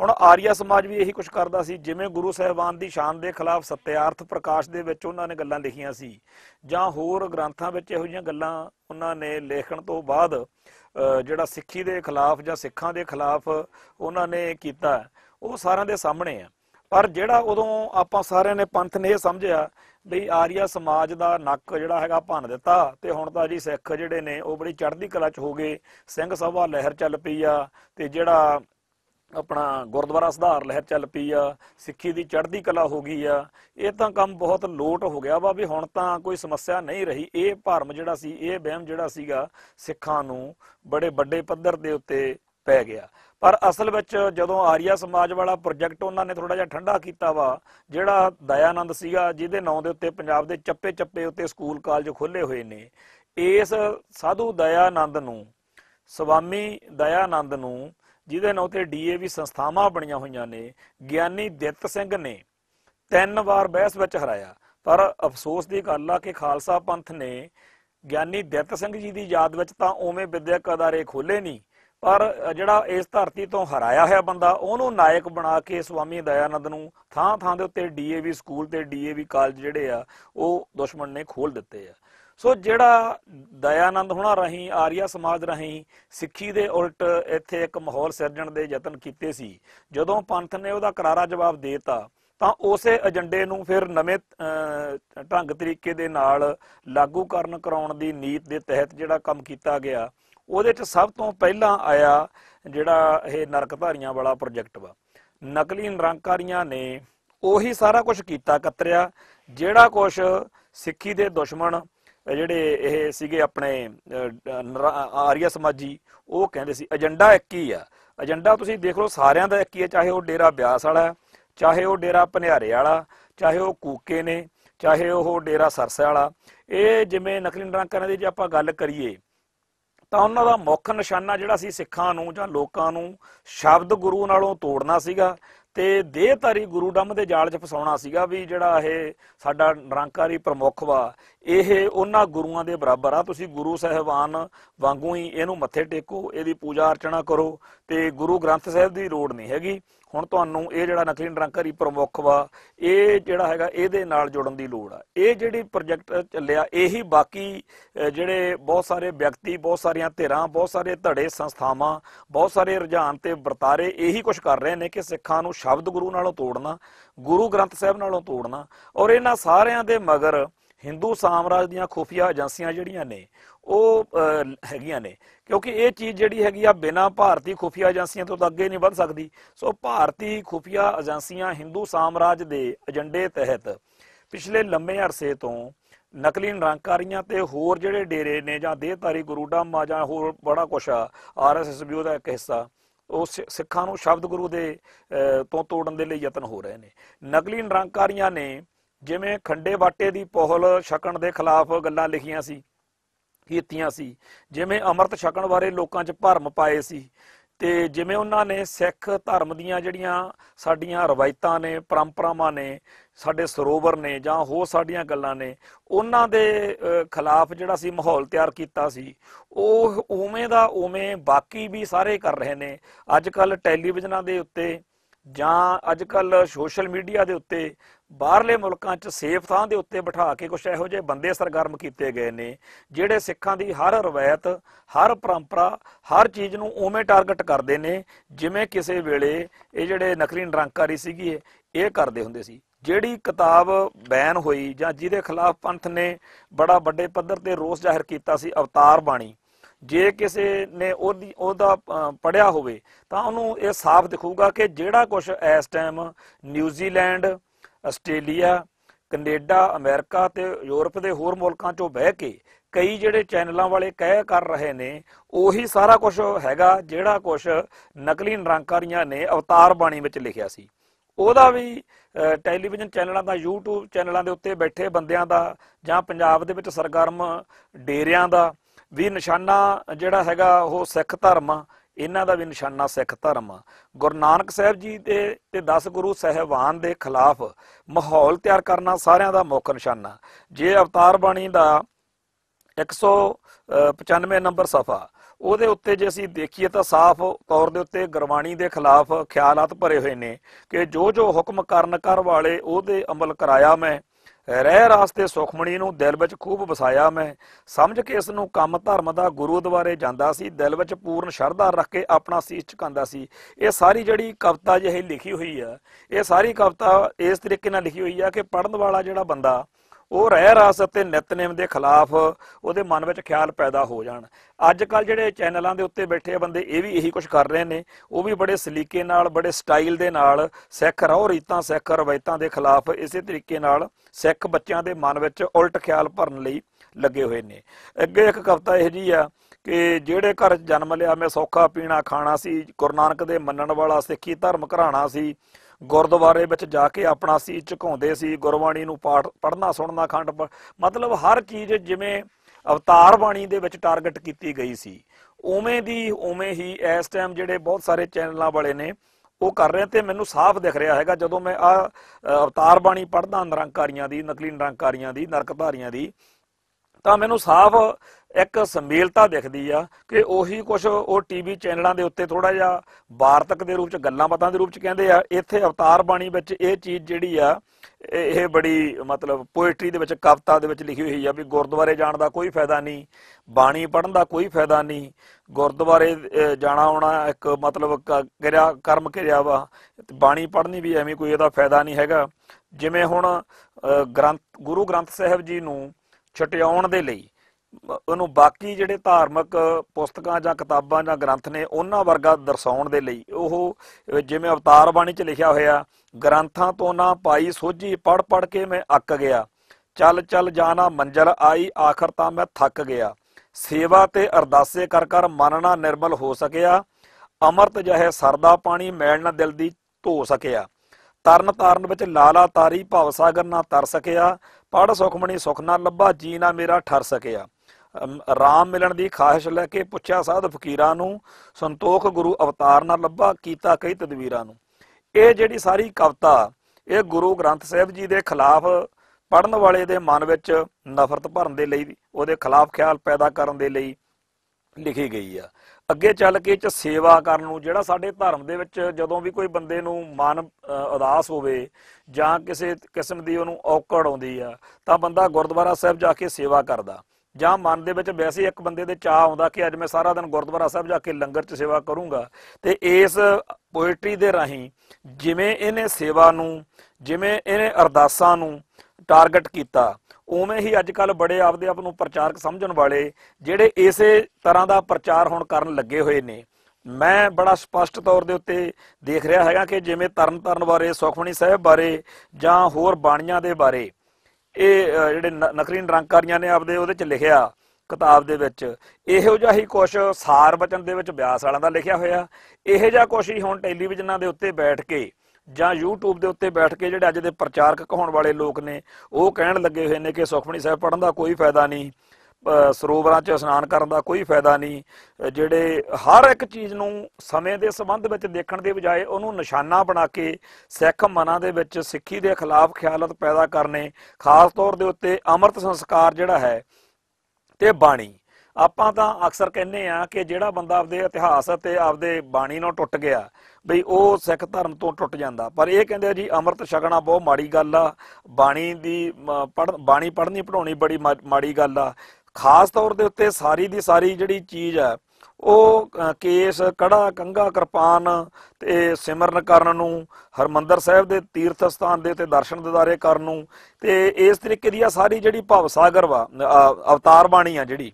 ਹੁਣ ਆਰੀਆ ਸਮਾਜ ਵੀ ਇਹੀ ਕੁਝ ਕਰਦਾ ਸੀ ਜਿਵੇਂ ਗੁਰੂ ਸਾਹਿਬਾਨ ਦੀ ਸ਼ਾਨ ਦੇ ਖਿਲਾਫ ਸਤਿਆਰਥ ਪ੍ਰਕਾਸ਼ ਦੇ ਵਿੱਚ ਉਹਨਾਂ ਨੇ ਗੱਲਾਂ ਲਿਖੀਆਂ ਸੀ ਜਾਂ ਹੋਰ ਗ੍ਰੰਥਾਂ ਵਿੱਚ ਇਹੋ ਜਿਹੀਆਂ ਗੱਲਾਂ ਉਹਨਾਂ ਨੇ ਲੇਖਣ ਤੋਂ ਬਾਅਦ ਜਿਹੜਾ ਸਿੱਖੀ ਦੇ ਖਿਲਾਫ ਜਾਂ ਸਿੱਖਾਂ ਦੇ ਖਿਲਾਫ ਉਹਨਾਂ ਨੇ ਕੀਤਾ ਉਹ ਸਾਰਿਆਂ ਦੇ ਸਾਹਮਣੇ ਆ ਪਰ ਜਿਹੜਾ ਉਦੋਂ ਆਪਾਂ ਸਾਰਿਆਂ ਨੇ ਪੰਥ ਨੇ ਇਹ ਸਮਝਿਆ ਵੀ ਆਰੀਆ ਸਮਾਜ ਦਾ ਨੱਕ ਜਿਹੜਾ ਹੈਗਾ ਭੰਨ ਦਿੱਤਾ ਤੇ ਹੁਣ ਤਾਂ ਜੀ ਸਿੱਖ ਜਿਹੜੇ ਨੇ ਉਹ ਬੜੀ ਚੜ੍ਹਦੀ ਕਲਾ 'ਚ ਹੋ ਗਏ ਸਿੰਘ ਸਭਾ ਲਹਿਰ ਚੱਲ ਪਈ ਆ ਤੇ ਜਿਹੜਾ ਆਪਣਾ ਗੁਰਦੁਆਰਾ ਸੁਧਾਰ ਲਹਿਰ ਚੱਲ ਪਈ ਆ ਸਿੱਖੀ ਦੀ ਚੜ੍ਹਦੀ ਕਲਾ ਹੋ ਗਈ ਆ ਇਹ ਤਾਂ ਕੰਮ ਬਹੁਤ ਲੋਟ ਹੋ ਗਿਆ ਵਾ ਵੀ ਹੁਣ ਤਾਂ ਕੋਈ ਸਮੱਸਿਆ ਨਹੀਂ ਰਹੀ ਇਹ ਭਰਮ ਜਿਹੜਾ ਸੀ ਇਹ ਵਹਿਮ ਜਿਹੜਾ ਸੀਗਾ ਸਿੱਖਾਂ ਨੂੰ ਬੜੇ ਵੱਡੇ ਪੱਧਰ ਦੇ ਉੱਤੇ ਪੈ ਗਿਆ ਪਰ ਅਸਲ ਵਿੱਚ ਜਦੋਂ ਆਰੀਆ ਸਮਾਜ ਵਾਲਾ ਪ੍ਰੋਜੈਕਟ ਉਹਨਾਂ ਨੇ ਥੋੜਾ ਜਿਹਾ ਠੰਡਾ ਕੀਤਾ ਵਾ ਜਿਹੜਾ ਦਇਆਨੰਦ ਸੀਗਾ ਜਿਹਦੇ ਨਾਂ ਦੇ ਉੱਤੇ ਪੰਜਾਬ ਦੇ ਚੱਪੇ ਚੱਪੇ ਉੱਤੇ ਸਕੂਲ ਕਾਲਜ ਖੁੱਲੇ ਹੋਏ ਨੇ ਇਸ ਸਾਧੂ ਦਇਆਨੰਦ ਨੂੰ ਸਵਾਮੀ ਦਇਆਨੰਦ ਨੂੰ ਜਿਹਦੇ ਨਾਂ ਤੇ ਡੀਏਵੀ ਸੰਸਥਾਵਾਂ ਬਣੀਆਂ ਹੋਈਆਂ ਨੇ ਗਿਆਨੀ ਦਿੱਤ ਸਿੰਘ ਨੇ ਤਿੰਨ ਵਾਰ ਬਹਿਸ ਵਿੱਚ ਹਰਾਇਆ ਪਰ ਅਫਸੋਸ ਦੀ ਗੱਲ ਆ ਕਿ ਖਾਲਸਾ ਪੰਥ ਨੇ ਗਿਆਨੀ ਦਿੱਤ ਸਿੰਘ ਜੀ ਦੀ ਯਾਦ ਵਿੱਚ ਤਾਂ ਉਵੇਂ ਵਿਦਿਅਕ ਅਦਾਰੇ ਖੋਲੇ ਨਹੀਂ ਪਰ ਜਿਹੜਾ ਇਸ ਧਰਤੀ ਤੋਂ ਹਰਾਇਆ ਹੋਇਆ ਬੰਦਾ ਉਹਨੂੰ ਨਾਇਕ ਬਣਾ ਕੇ ਸੁਆਮੀ ਦਇਆਨੰਦ ਨੂੰ ਥਾਂ ਥਾਂ ਦੇ ਉੱਤੇ ਡੀਏਵੀ ਸਕੂਲ ਤੇ ਡੀਏਵੀ ਕਾਲਜ ਜਿਹੜੇ ਆ ਉਹ ਦੁਸ਼ਮਣ ਨੇ ਖੋਲ ਦਿੱਤੇ ਆ ਸੋ ਜਿਹੜਾ ਦਇਆਨੰਦ ਹੋਣਾ ਰਹੀ ਆਰੀਆ ਸਮਾਜ ਰਹੀ ਸਿੱਖੀ ਦੇ ਉਲਟ ਇੱਥੇ ਇੱਕ ਮਾਹੌਲ ਸਿਰਜਣ ਦੇ ਯਤਨ ਕੀਤੇ ਸੀ ਜਦੋਂ ਪੰਥ ਨੇ ਉਹਦਾ ਕਰਾਰਾ ਜਵਾਬ ਦੇਤਾ ਤਾਂ ਉਸੇ ਏਜੰਡੇ ਨੂੰ ਫਿਰ ਨਵੇਂ ਢੰਗ ਤਰੀਕੇ ਦੇ ਨਾਲ ਲਾਗੂ ਕਰਨ ਕਰਾਉਣ ਦੀ ਨੀਤ ਦੇ ਤਹਿਤ ਜਿਹੜਾ ਕੰਮ ਕੀਤਾ ਗਿਆ ਉਹਦੇ 'ਚ ਸਭ ਤੋਂ ਪਹਿਲਾਂ ਆਇਆ ਜਿਹੜਾ ਇਹ ਨਰਕਧਾਰੀਆਂ ਵਾਲਾ ਪ੍ਰੋਜੈਕਟ ਵਾ ਨਕਲੀ ਨਿਰੰਕਾਰੀਆਂ ਨੇ ਉਹੀ ਸਾਰਾ ਕੁਝ ਕੀਤਾ ਕਤਰਿਆ ਜਿਹੜਾ ਕੁਝ ਸਿੱਖੀ ਦੇ ਦੁਸ਼ਮਣ ਜਿਹੜੇ ਇਹ ਸੀਗੇ ਆਪਣੇ ਆਰੀਆ ਸਮਾਜੀ ਉਹ ਕਹਿੰਦੇ ਸੀ ਏਜੰਡਾ ਇੱਕ ਹੀ ਆ ਏਜੰਡਾ ਤੁਸੀਂ ਦੇਖ ਲਓ ਸਾਰਿਆਂ ਦਾ ਇੱਕ ਹੀ ਆ ਚਾਹੇ ਉਹ ਡੇਰਾ ਬਿਆਸ ਵਾਲਾ ਚਾਹੇ ਉਹ ਡੇਰਾ ਪਨਿਆਰੇ ਵਾਲਾ ਚਾਹੇ ਉਹ ਕੂਕੇ ਨੇ ਚਾਹੇ ਉਹ ਡੇਰਾ ਸਰਸੇ ਵਾਲਾ ਇਹ ਜਿਵੇਂ ਨਕਲੀ ਨਿਰੰਕਾਰਾਂ ਦੀ ਜੇ ਆਪਾਂ ਗੱਲ ਕਰੀਏ ਤਾਂ ਉਹਨਾਂ ਦਾ ਮੁੱਖ ਨਿਸ਼ਾਨਾ ਜਿਹੜਾ ਸੀ ਸਿੱਖਾਂ ਨੂੰ ਜਾਂ ਲੋਕਾਂ ਨੂੰ ਸ਼ਬਦ ਗੁਰੂ ਨਾਲੋਂ ਤੋੜਨਾ ਸੀਗਾ ਤੇ ਦੇਹਧਾਰੀ ਗੁਰੂ ਡੰਮ ਦੇ ਜਾਲ 'ਚ ਫਸਾਉਣਾ ਸੀਗਾ ਵੀ ਜਿਹੜਾ ਇਹ ਸਾਡਾ ਨਿਰੰਕਾਰੀ ਪ੍ਰਮੁੱਖ ਵਾ ਇਹ ਉਹਨਾਂ ਗੁਰੂਆਂ ਦੇ ਬਰਾਬਰ ਆ ਤੁਸੀਂ ਗੁਰੂ ਸਹਿਬਾਨ ਵਾਂਗੂ ਹੀ ਇਹਨੂੰ ਮੱਥੇ ਟੇਕੋ ਇਹਦੀ ਪੂਜਾ ਅਰਚਨਾ ਕਰੋ ਤੇ ਗੁਰੂ ਗ੍ਰੰਥ ਸਾਹਿਬ ਦੀ ਲੋੜ ਨਹੀਂ ਹੈਗੀ ਹੁਣ ਤੁਹਾਨੂੰ ਇਹ ਜਿਹੜਾ ਨਕਲੀ ਨਿਰੰਕਾਰੀ ਪ੍ਰਮੁੱਖ ਵਾ ਇਹ ਜਿਹੜਾ ਹੈਗਾ ਇਹਦੇ ਨਾਲ ਜੁੜਨ ਦੀ ਲੋੜ ਆ ਇਹ ਜਿਹੜੀ ਪ੍ਰੋਜੈਕਟ ਚੱਲਿਆ ਇਹੀ ਬਾਕੀ ਜਿਹੜੇ ਬਹੁਤ ਸਾਰੇ ਵਿਅਕਤੀ ਬਹੁਤ ਸਾਰੀਆਂ ਧਿਰਾਂ ਬਹੁਤ ਸਾਰੇ ਧੜੇ ਸੰਸਥਾਵਾਂ ਬਹੁਤ ਸਾਰੇ ਰੁਝਾਨ ਤੇ ਵਰਤਾਰੇ ਇਹੀ ਕੁਝ ਕਰ ਰਹੇ ਨੇ ਕਿ ਸਿੱਖਾਂ ਨੂੰ ਸ਼ਬਦ ਗੁਰੂ ਨਾਲੋਂ ਤੋੜਨਾ ਗੁਰੂ ਗ੍ਰੰਥ ਸਾਹਿਬ ਨਾਲੋਂ ਤੋੜਨਾ ਔਰ ਇਹਨਾਂ ਸਾਰਿਆਂ ਦੇ ਮਗਰ ਹਿੰਦੂ ਸਾਮਰਾਜ ਦੀਆਂ ਖੁਫੀਆ ਏਜੰਸੀਆਂ ਜਿਹੜੀਆਂ ਨੇ ਉਹ ਹੈਗੀਆਂ ਨੇ ਕਿਉਂਕਿ ਇਹ ਚੀਜ਼ ਜਿਹੜੀ ਹੈਗੀ ਆ ਬਿਨਾ ਭਾਰਤੀ ਖੁਫੀਆ ਏਜੰਸੀਆਂ ਤੋਂ ਤਾਂ ਅੱਗੇ ਨਹੀਂ ਵੱਧ ਸਕਦੀ ਸੋ ਭਾਰਤੀ ਖੁਫੀਆ ਏਜੰਸੀਆਂ ਹਿੰਦੂ ਸਾਮਰਾਜ ਦੇ ਏਜੰਡੇ ਤਹਿਤ ਪਿਛਲੇ ਲੰਮੇ ਅਰਸੇ ਤੋਂ ਨਕਲੀ ਨਰਾਂਕਾਰੀਆਂ ਤੇ ਹੋਰ ਜਿਹੜੇ ਡੇਰੇ ਨੇ ਜਾਂ ਦੇਹਤਾਰੀ ਗੁਰੂਡਾਮਾ ਜਾਂ ਹੋਰ ਬੜਾ ਕੁਛ ਆ ਆਰਐਸਐਸ ਵੀ ਉਹਦਾ ਇੱਕ ਹਿੱਸਾ ਉਹ ਸਿੱਖਾਂ ਨੂੰ ਸ਼ਬਦ ਗੁਰੂ ਦੇ ਤੋਂ ਤੋੜਨ ਦੇ ਲਈ ਯਤਨ ਹੋ ਰਹੇ ਨੇ ਨਕਲੀ ਨਰਾਂਕਾਰੀਆਂ ਨੇ ਜਿਵੇਂ ਖੰਡੇ ਬਾਟੇ ਦੀ ਪੋਹਲ ਛਕਣ ਦੇ ਖਿਲਾਫ ਗੱਲਾਂ ਲਿਖੀਆਂ ਸੀ ਕੀਤੀਆਂ ਸੀ ਜਿਵੇਂ ਅੰਮ੍ਰਿਤ ਛਕਣ ਬਾਰੇ ਲੋਕਾਂ 'ਚ ਭਰਮ ਪਾਏ ਸੀ ਤੇ ਜਿਵੇਂ ਉਹਨਾਂ ਨੇ ਸਿੱਖ ਧਰਮ ਦੀਆਂ ਜਿਹੜੀਆਂ ਸਾਡੀਆਂ ਰਵਾਇਤਾਂ ਨੇ ਪਰੰਪਰਾਵਾਂ ਨੇ ਸਾਡੇ ਸਰੋਵਰ ਨੇ ਜਾਂ ਹੋਰ ਸਾਡੀਆਂ ਗੱਲਾਂ ਨੇ ਉਹਨਾਂ ਦੇ ਖਿਲਾਫ ਜਿਹੜਾ ਸੀ ਮਾਹੌਲ ਤਿਆਰ ਕੀਤਾ ਸੀ ਉਹ ਉਵੇਂ ਦਾ ਉਵੇਂ ਬਾਕੀ ਵੀ ਸਾਰੇ ਕਰ ਰਹੇ ਨੇ ਅੱਜ ਕੱਲ ਟੈਲੀਵਿਜ਼ਨਾਂ ਦੇ ਉੱਤੇ ਜਾਂ ਅੱਜ ਕੱਲ ਸੋਸ਼ਲ ਮੀਡੀਆ ਦੇ ਉੱਤੇ ਬਾਹਰਲੇ ਮੁਲਕਾਂ 'ਚ ਸੇਫ ਥਾਂ ਦੇ ਉੱਤੇ ਬਿਠਾ ਕੇ ਕੁਝ ਇਹੋ ਜਿਹੇ ਬੰਦੇ ਸਰਗਰਮ ਕੀਤੇ ਗਏ ਨੇ ਜਿਹੜੇ ਸਿੱਖਾਂ ਦੀ ਹਰ ਰਵਾਇਤ ਹਰ ਪਰੰਪਰਾ ਹਰ ਚੀਜ਼ ਨੂੰ ਉਵੇਂ ਟਾਰਗੇਟ ਕਰਦੇ ਨੇ ਜਿਵੇਂ ਕਿਸੇ ਵੇਲੇ ਇਹ ਜਿਹੜੇ ਨਕਲੀ ਨਰੰਕਾਰੀ ਸੀਗੀ ਇਹ ਕਰਦੇ ਹੁੰਦੇ ਸੀ ਜਿਹੜੀ ਕਿਤਾਬ ਬੈਨ ਹੋਈ ਜਾਂ ਜਿਹਦੇ ਖਿਲਾਫ ਪੰਥ ਨੇ ਬੜਾ ਵੱਡੇ ਪੱਧਰ ਤੇ ਰੋਸ ਜ਼ਾਹਿਰ ਕੀਤਾ ਸੀ ਅਵਤਾਰ ਬਾਣੀ ਜੇ ਕਿਸੇ ਨੇ ਉਹਦੀ ਉਹਦਾ ਪੜਿਆ ਹੋਵੇ ਤਾਂ ਉਹਨੂੰ ਇਹ ਸਾਫ਼ ਦਿਖੂਗਾ ਕਿ ਜਿਹੜਾ ਕੁਝ ਇਸ time New Zealand Australia Canada America ਤੇ ਯੂਰਪ ਦੇ ਹੋਰ ਮੁਲਕਾਂ 'ਚੋਂ ਬਹਿ ਕੇ ਕਈ ਜਿਹੜੇ ਚੈਨਲਾਂ ਵਾਲੇ ਕਹਿ ਕਰ ਰਹੇ ਨੇ ਉਹੀ ਸਾਰਾ ਕੁਝ ਹੈਗਾ ਜਿਹੜਾ ਕੁਝ ਨਕਲੀ ਨਰਾਂਕਾਰੀਆਂ ਨੇ ਅਵਤਾਰ ਬਾਣੀ ਵਿੱਚ ਲਿਖਿਆ ਸੀ ਉਹਦਾ ਵੀ ਟੈਲੀਵਿਜ਼ਨ ਚੈਨਲਾਂ ਦਾ YouTube ਚੈਨਲਾਂ ਦੇ ਉੱਤੇ ਬੈਠੇ ਬੰਦਿਆਂ ਦਾ ਜਾਂ ਪੰਜਾਬ ਦੇ ਵਿੱਚ ਸਰਗਰਮ ਡੇਰਿਆਂ ਦਾ ਵੀ ਨਿਸ਼ਾਨਾ ਜਿਹੜਾ ਹੈਗਾ ਉਹ ਸਿੱਖ ਧਰਮ ਇਹਨਾਂ ਦਾ ਵੀ ਨਿਸ਼ਾਨਾ ਸਿੱਖ ਧਰਮ ਗੁਰੂ ਨਾਨਕ ਸਾਹਿਬ ਜੀ ਦੇ ਤੇ 10 ਗੁਰੂ ਸਹਿਬਾਨ ਦੇ ਖਿਲਾਫ ਮਾਹੌਲ ਤਿਆਰ ਕਰਨਾ ਸਾਰਿਆਂ ਦਾ ਮੁੱਖ ਨਿਸ਼ਾਨਾ ਜੇ ਅਵਤਾਰ ਬਾਣੀ ਦਾ 195 ਨੰਬਰ ਸਫਾ ਉਹਦੇ ਉੱਤੇ ਜੇ ਅਸੀਂ ਦੇਖੀਏ ਤਾਂ ਸਾਫ਼ ਤੌਰ ਦੇ ਉੱਤੇ ਗੁਰਬਾਣੀ ਦੇ ਖਿਲਾਫ ਖਿਆਲਾਤ ਭਰੇ ਹੋਏ ਨੇ ਕਿ ਜੋ ਜੋ ਹੁਕਮ ਕਰਨ ਕਰ ਵਾਲੇ ਉਹਦੇ ਅਮਲ ਕਰਾਇਆ ਮੈਂ ਰਹਿ ਰਾਸਤੇ ਸੁਖਮਣੀ ਨੂੰ ਦਿਲ ਵਿੱਚ ਖੂਬ ਵਸਾਇਆ ਮੈਂ ਸਮਝ ਕੇ ਇਸ ਨੂੰ ਕੰਮ ਧਰਮ ਦਾ ਗੁਰੂ ਦਵਾਰੇ ਜਾਂਦਾ ਸੀ ਦਿਲ ਵਿੱਚ ਪੂਰਨ ਸ਼ਰਧਾ ਰੱਖ ਕੇ ਆਪਣਾ ਸੀਸ ਝੁਕਾਉਂਦਾ ਸੀ ਇਹ ਸਾਰੀ ਜਿਹੜੀ ਕਵਿਤਾ ਜਿਹੇ ਲਿਖੀ ਹੋਈ ਆ ਇਹ ਸਾਰੀ ਕਵਿਤਾ ਇਸ ਤਰੀਕੇ ਨਾਲ ਲਿਖੀ ਹੋਈ ਆ ਕਿ ਪੜਨ ਵਾਲਾ ਜਿਹੜਾ ਬੰਦਾ ਉਹ ਰਹਿ ਰਸ ਅਤੇ ਨਿਤਨੇਮ ਦੇ ਖਿਲਾਫ ਉਹਦੇ ਮਨ ਵਿੱਚ ਖਿਆਲ ਪੈਦਾ ਹੋ ਜਾਣ ਅੱਜ ਕੱਲ ਜਿਹੜੇ ਚੈਨਲਾਂ ਦੇ ਉੱਤੇ ਬੈਠੇ ਬੰਦੇ ਇਹ ਵੀ ਇਹੀ ਕੁਝ ਕਰ ਰਹੇ ਨੇ ਉਹ ਵੀ ਬੜੇ ਸਲੀਕੇ ਨਾਲ ਬੜੇ ਸਟਾਈਲ ਦੇ ਨਾਲ ਸਿੱਖ ਰੌ ਰੀਤਾਂ ਸਿੱਖ ਰਵਾਇਤਾਂ ਦੇ ਖਿਲਾਫ ਇਸੇ ਤਰੀਕੇ ਨਾਲ ਸਿੱਖ ਬੱਚਿਆਂ ਦੇ ਮਨ ਵਿੱਚ ਉਲਟ ਖਿਆਲ ਭਰਨ ਲਈ ਲੱਗੇ ਹੋਏ ਨੇ ਅੱਗੇ ਇੱਕ ਕਵਿਤਾ ਇਹ ਜੀ ਆ ਕਿ ਜਿਹੜੇ ਘਰ ਜਨਮ ਲਿਆ ਮੈਂ ਸੌਖਾ ਪੀਣਾ ਖਾਣਾ ਸੀ ਗੁਰੂ ਨਾਨਕ ਦੇ ਮੰਨਣ ਵਾਲਾ ਸਿੱਖੀ ਧਰਮ ਘਰਾਣਾ ਸੀ ਗੁਰਦੁਆਰੇ ਵਿੱਚ ਜਾ ਕੇ ਆਪਣਾ ਸੀ ਝੁਕਾਉਂਦੇ ਸੀ ਗੁਰਬਾਣੀ ਨੂੰ ਪਾਠ ਪੜ੍ਹਨਾ ਸੁਣਨਾ ਖੰਡ ਮਤਲਬ ਹਰ ਚੀਜ਼ ਜਿਵੇਂ ਅਵਤਾਰ ਬਾਣੀ ਦੇ ਵਿੱਚ ਟਾਰਗੇਟ ਕੀਤੀ ਗਈ ਸੀ ਉਵੇਂ ਦੀ ਉਵੇਂ ਹੀ ਇਸ ਟਾਈਮ ਜਿਹੜੇ ਬਹੁਤ ਸਾਰੇ ਚੈਨਲਾਂ ਵਾਲੇ ਨੇ ਉਹ ਕਰ ਰਹੇ ਤੇ ਮੈਨੂੰ ਸਾਫ਼ ਦਿਖ ਰਿਹਾ ਹੈਗਾ ਜਦੋਂ ਮੈਂ ਆ ਅਵਤਾਰ ਬਾਣੀ ਪੜ੍ਹਦਾ ਨਿਰੰਕਾਰੀਆਂ ਦੀ ਨਕਲੀ ਨਿਰੰਕਾਰੀਆਂ ਦੀ ਨਰਕਧਾਰੀਆਂ ਦੀ ਤਾਂ ਮੈਨੂੰ ਸਾਫ਼ ਇੱਕ ਸਮੇਲਤਾ ਦਿਖਦੀ ਆ ਕਿ ਉਹੀ ਕੁਝ ਉਹ ਟੀਵੀ ਚੈਨਲਾਂ ਦੇ ਉੱਤੇ ਥੋੜਾ ਜਿਹਾ ਵਾਰਤਕ ਦੇ ਰੂਪ ਚ ਗੱਲਾਂ ਬਾਤਾਂ ਦੇ ਰੂਪ ਚ ਕਹਿੰਦੇ ਆ ਇੱਥੇ ਅਵਤਾਰ ਬਾਣੀ ਵਿੱਚ ਇਹ ਚੀਜ਼ ਜਿਹੜੀ ਆ ਇਹ ਬੜੀ ਮਤਲਬ ਪੋਇਟਰੀ ਦੇ ਵਿੱਚ ਕਵਿਤਾ ਦੇ ਵਿੱਚ ਲਿਖੀ ਹੋਈ ਆ ਵੀ ਗੁਰਦੁਆਰੇ ਜਾਣ ਦਾ ਕੋਈ ਫਾਇਦਾ ਨਹੀਂ ਬਾਣੀ ਪੜਨ ਦਾ ਕੋਈ ਫਾਇਦਾ ਨਹੀਂ ਗੁਰਦੁਆਰੇ ਜਾਣਾ ਆਉਣਾ ਇੱਕ ਮਤਲਬ ਕਿਰਿਆ ਕਰਮ ਕਿਰਿਆ ਵਾ ਬਾਣੀ ਪੜਨੀ ਵੀ ਐਵੇਂ ਕੋਈ ਇਹਦਾ ਫਾਇਦਾ ਨਹੀਂ ਹੈਗਾ ਜਿਵੇਂ ਹੁਣ ਗ੍ਰੰਥ ਗੁਰੂ ਗ੍ਰੰਥ ਸਾਹਿਬ ਜੀ ਨੂੰ ਛਟਿਆਉਣ ਦੇ ਲਈ ਉਹਨੂੰ ਬਾਕੀ ਜਿਹੜੇ ਧਾਰਮਿਕ ਪੁਸਤਕਾਂ ਜਾਂ ਕਿਤਾਬਾਂ ਜਾਂ ਗ੍ਰੰਥ ਨੇ ਉਹਨਾਂ ਵਰਗਾ ਦਰਸਾਉਣ ਦੇ ਲਈ ਉਹ ਜਿਵੇਂ ਅਵਤਾਰ ਬਾਣੀ 'ਚ ਲਿਖਿਆ ਹੋਇਆ ਗ੍ਰੰਥਾਂ ਤੋਂ ਨਾ ਪਾਈ ਸੋਝੀ ਪੜ ਪੜ ਕੇ ਮੈਂ ਅੱਕ ਗਿਆ ਚੱਲ ਚੱਲ ਜਾਣਾ ਮੰਜ਼ਲ ਆਈ ਆਖਰ ਤਾਂ ਮੈਂ ਥੱਕ ਗਿਆ ਸੇਵਾ ਤੇ ਅਰਦਾਸੇ ਕਰ ਕਰ ਮਨ ਨਾ ਨਿਰਮਲ ਹੋ ਸਕਿਆ ਅਮਰਤ ਜਹੇ ਸਰਦਾ ਪਾਣੀ ਮੈਲ ਨਾ ਦਿਲ ਦੀ ਧੋ ਸਕਿਆ ਤਰਨ ਤਾਰਨ ਵਿੱਚ ਲਾਲਾ ਤਾਰੀ ਭਵ ਸਾਗਰ ਨਾ ਤਰ ਸਕਿਆ ਪੜ ਸੁਖਮਣੀ ਸੁਖ ਨਾ ਲੱਭਾ ਜੀ ਨਾ ਮੇਰਾ ਠਰ ਸਕਿਆ ਰਾਮ ਮਿਲਣ ਦੀ ਖਾਹਿਸ਼ ਲੈ ਕੇ ਪੁੱਛਿਆ ਸਾਧ ਫਕੀਰਾਂ ਨੂੰ ਸੰਤੋਖ ਗੁਰੂ ਅਵਤਾਰ ਨਾਲ ਲੱਭਾ ਕੀਤਾ ਕਈ ਤਦਵੀਰਾਂ ਨੂੰ ਇਹ ਜਿਹੜੀ ਸਾਰੀ ਕਵਤਾ ਇਹ ਗੁਰੂ ਗ੍ਰੰਥ ਸਾਹਿਬ ਜੀ ਦੇ ਖਿਲਾਫ ਪੜਨ ਵਾਲੇ ਦੇ ਮਨ ਵਿੱਚ ਨਫ਼ਰਤ ਭਰਨ ਦੇ ਲਈ ਉਹਦੇ ਖਿਲਾਫ ਖਿਆਲ ਪੈਦਾ ਕਰਨ ਦੇ ਲਈ ਲਿਖੀ ਗਈ ਆ ਅੱਗੇ ਚੱਲ ਕੇ ਚ ਸੇਵਾ ਕਰਨ ਨੂੰ ਜਿਹੜਾ ਸਾਡੇ ਧਰਮ ਦੇ ਵਿੱਚ ਜਦੋਂ ਵੀ ਕੋਈ ਬੰਦੇ ਨੂੰ ਮਨ ਉਦਾਸ ਹੋਵੇ ਜਾਂ ਕਿਸੇ ਕਿਸਮ ਦੀ ਉਹਨੂੰ ਔਕੜ ਆਉਂਦੀ ਆ ਤਾਂ ਬੰਦਾ ਗੁਰਦੁਆਰਾ ਸਾਹਿਬ ਜਾ ਕੇ ਸੇਵਾ ਕਰਦਾ ਜਾਂ ਮਨ ਦੇ ਵਿੱਚ ਵੈਸੇ ਇੱਕ ਬੰਦੇ ਦੇ ਚਾਹ ਆਉਂਦਾ ਕਿ ਅੱਜ ਮੈਂ ਸਾਰਾ ਦਿਨ ਗੁਰਦੁਆਰਾ ਸਾਹਿਬ ਜਾ ਕੇ ਲੰਗਰ 'ਚ ਸੇਵਾ ਕਰੂੰਗਾ ਤੇ ਇਸ ਪੋਇਟਰੀ ਦੇ ਰਾਹੀਂ ਜਿਵੇਂ ਇਹਨੇ ਸੇਵਾ ਨੂੰ ਜਿਵੇਂ ਇਹਨੇ ਅਰਦਾਸਾਂ ਨੂੰ ਟਾਰਗੇਟ ਕੀਤਾ ਉਵੇਂ ਹੀ ਅੱਜ ਕੱਲ ਬੜੇ ਆਪਦੇ ਆਪ ਨੂੰ ਪ੍ਰਚਾਰਕ ਸਮਝਣ ਵਾਲੇ ਜਿਹੜੇ ਇਸੇ ਤਰ੍ਹਾਂ ਦਾ ਪ੍ਰਚਾਰ ਹੁਣ ਕਰਨ ਲੱਗੇ ਹੋਏ ਨੇ ਮੈਂ ਬੜਾ ਸਪਸ਼ਟ ਤੌਰ ਦੇ ਉੱਤੇ ਦੇਖ ਰਿਹਾ ਹੈਗਾ ਕਿ ਜਿਵੇਂ ਤਰਨ ਤਰਨ ਬਾਰੇ ਸੁਖਮਣੀ ਸਾਹਿਬ ਬਾਰੇ ਜਾਂ ਹੋਰ ਬਾਣੀਆਂ ਦੇ ਬਾਰੇ ਇਹ ਜਿਹੜੇ ਨਕਲੀ ਨਿਰੰਕਾਰੀਆਂ ਨੇ ਆਪਦੇ ਉਹਦੇ 'ਚ ਲਿਖਿਆ ਕਿਤਾਬ ਦੇ ਵਿੱਚ ਇਹੋ ਜਿਹਾ ਹੀ ਕੁਝ ਸਾਰ ਬਚਨ ਦੇ ਵਿੱਚ ਬਿਆਸ ਵਾਲਾਂ ਦਾ ਲਿਖਿਆ ਹੋਇਆ ਇਹੋ ਜਿਹਾ ਕੁਝ ਹੀ ਹੁਣ ਟੈਲੀਵਿਜ਼ਨਾਂ ਦੇ ਉੱਤੇ ਬੈਠ ਕੇ ਜਾਂ YouTube ਦੇ ਉੱਤੇ ਬੈਠ ਕੇ ਜਿਹੜੇ ਅੱਜ ਦੇ ਪ੍ਰਚਾਰਕ ਕਹਾਉਣ ਵਾਲੇ ਲੋਕ ਨੇ ਉਹ ਕਹਿਣ ਲੱਗੇ ਹੋਏ ਨੇ ਕਿ ਸੁਖਮਣੀ ਸਾਹਿਬ ਪੜਨ ਦਾ ਕੋਈ ਫਾਇਦਾ ਨਹੀਂ ਸਰੋਵਰਾਂ 'ਚ ਇਸ਼ਨਾਨ ਕਰਨ ਦਾ ਕੋਈ ਫਾਇਦਾ ਨਹੀਂ ਜਿਹੜੇ ਹਰ ਇੱਕ ਚੀਜ਼ ਨੂੰ ਸਮੇਂ ਦੇ ਸੰਬੰਧ ਵਿੱਚ ਦੇਖਣ ਦੇ ਬਜਾਏ ਉਹਨੂੰ ਨਿਸ਼ਾਨਾ ਬਣਾ ਕੇ ਸਿੱਖ ਮਨਾਂ ਦੇ ਵਿੱਚ ਸਿੱਖੀ ਦੇ ਖਿਲਾਫ ਖਿਆਲਤ ਪੈਦਾ ਕਰਨੇ ਖਾਸ ਤੌਰ ਦੇ ਉੱਤੇ ਅੰਮ੍ਰਿਤ ਸੰਸਕਾਰ ਜਿਹੜਾ ਹੈ ਤੇ ਬਾਣੀ ਆਪਾਂ ਤਾਂ ਅਕਸਰ ਕਹਿੰਨੇ ਆ ਕਿ ਜਿਹੜਾ ਬੰਦਾ ਆਪਦੇ ਇਤਿਹਾਸ ਤੇ ਆਪਦੇ ਬਾਣੀ ਨਾਲ ਟੁੱਟ ਗਿਆ ਬਈ ਉਹ ਸਿੱਖ ਧਰਮ ਤੋਂ ਟੁੱਟ ਜਾਂਦਾ ਪਰ ਇਹ ਕਹਿੰਦੇ ਆ ਜੀ ਅੰਮ੍ਰਿਤ ਛਕਣਾ ਬਹੁਤ ਮਾੜੀ ਗੱਲ ਆ ਬਾਣੀ ਦੀ ਬਾਣੀ ਪੜ੍ਹਨੀ ਪੜਾਉਣੀ ਬੜੀ ਮਾੜੀ ਗੱਲ ਆ ਖਾਸ ਤੌਰ ਦੇ ਉੱਤੇ ਸਾਰੀ ਦੀ ਸਾਰੀ ਜਿਹੜੀ ਚੀਜ਼ ਹੈ ਉਹ ਕੇਸ ਕੜਾ ਕੰਗਾ ਕਿਰਪਾਨ ਤੇ ਸਿਮਰਨ ਕਰਨ ਨੂੰ ਹਰਮੰਦਰ ਸਾਹਿਬ ਦੇ ਤੀਰਥ ਸਥਾਨ ਦੇ ਉੱਤੇ ਦਰਸ਼ਨ ਦਿਦਾਰੇ ਕਰਨ ਨੂੰ ਤੇ ਇਸ ਤਰੀਕੇ ਦੀ ਆ ਸਾਰੀ ਜਿਹੜੀ ਭਵ ਸਾਗਰ ਵਾ ਅਵਤਾਰ ਬਾਣੀ ਆ ਜਿਹੜੀ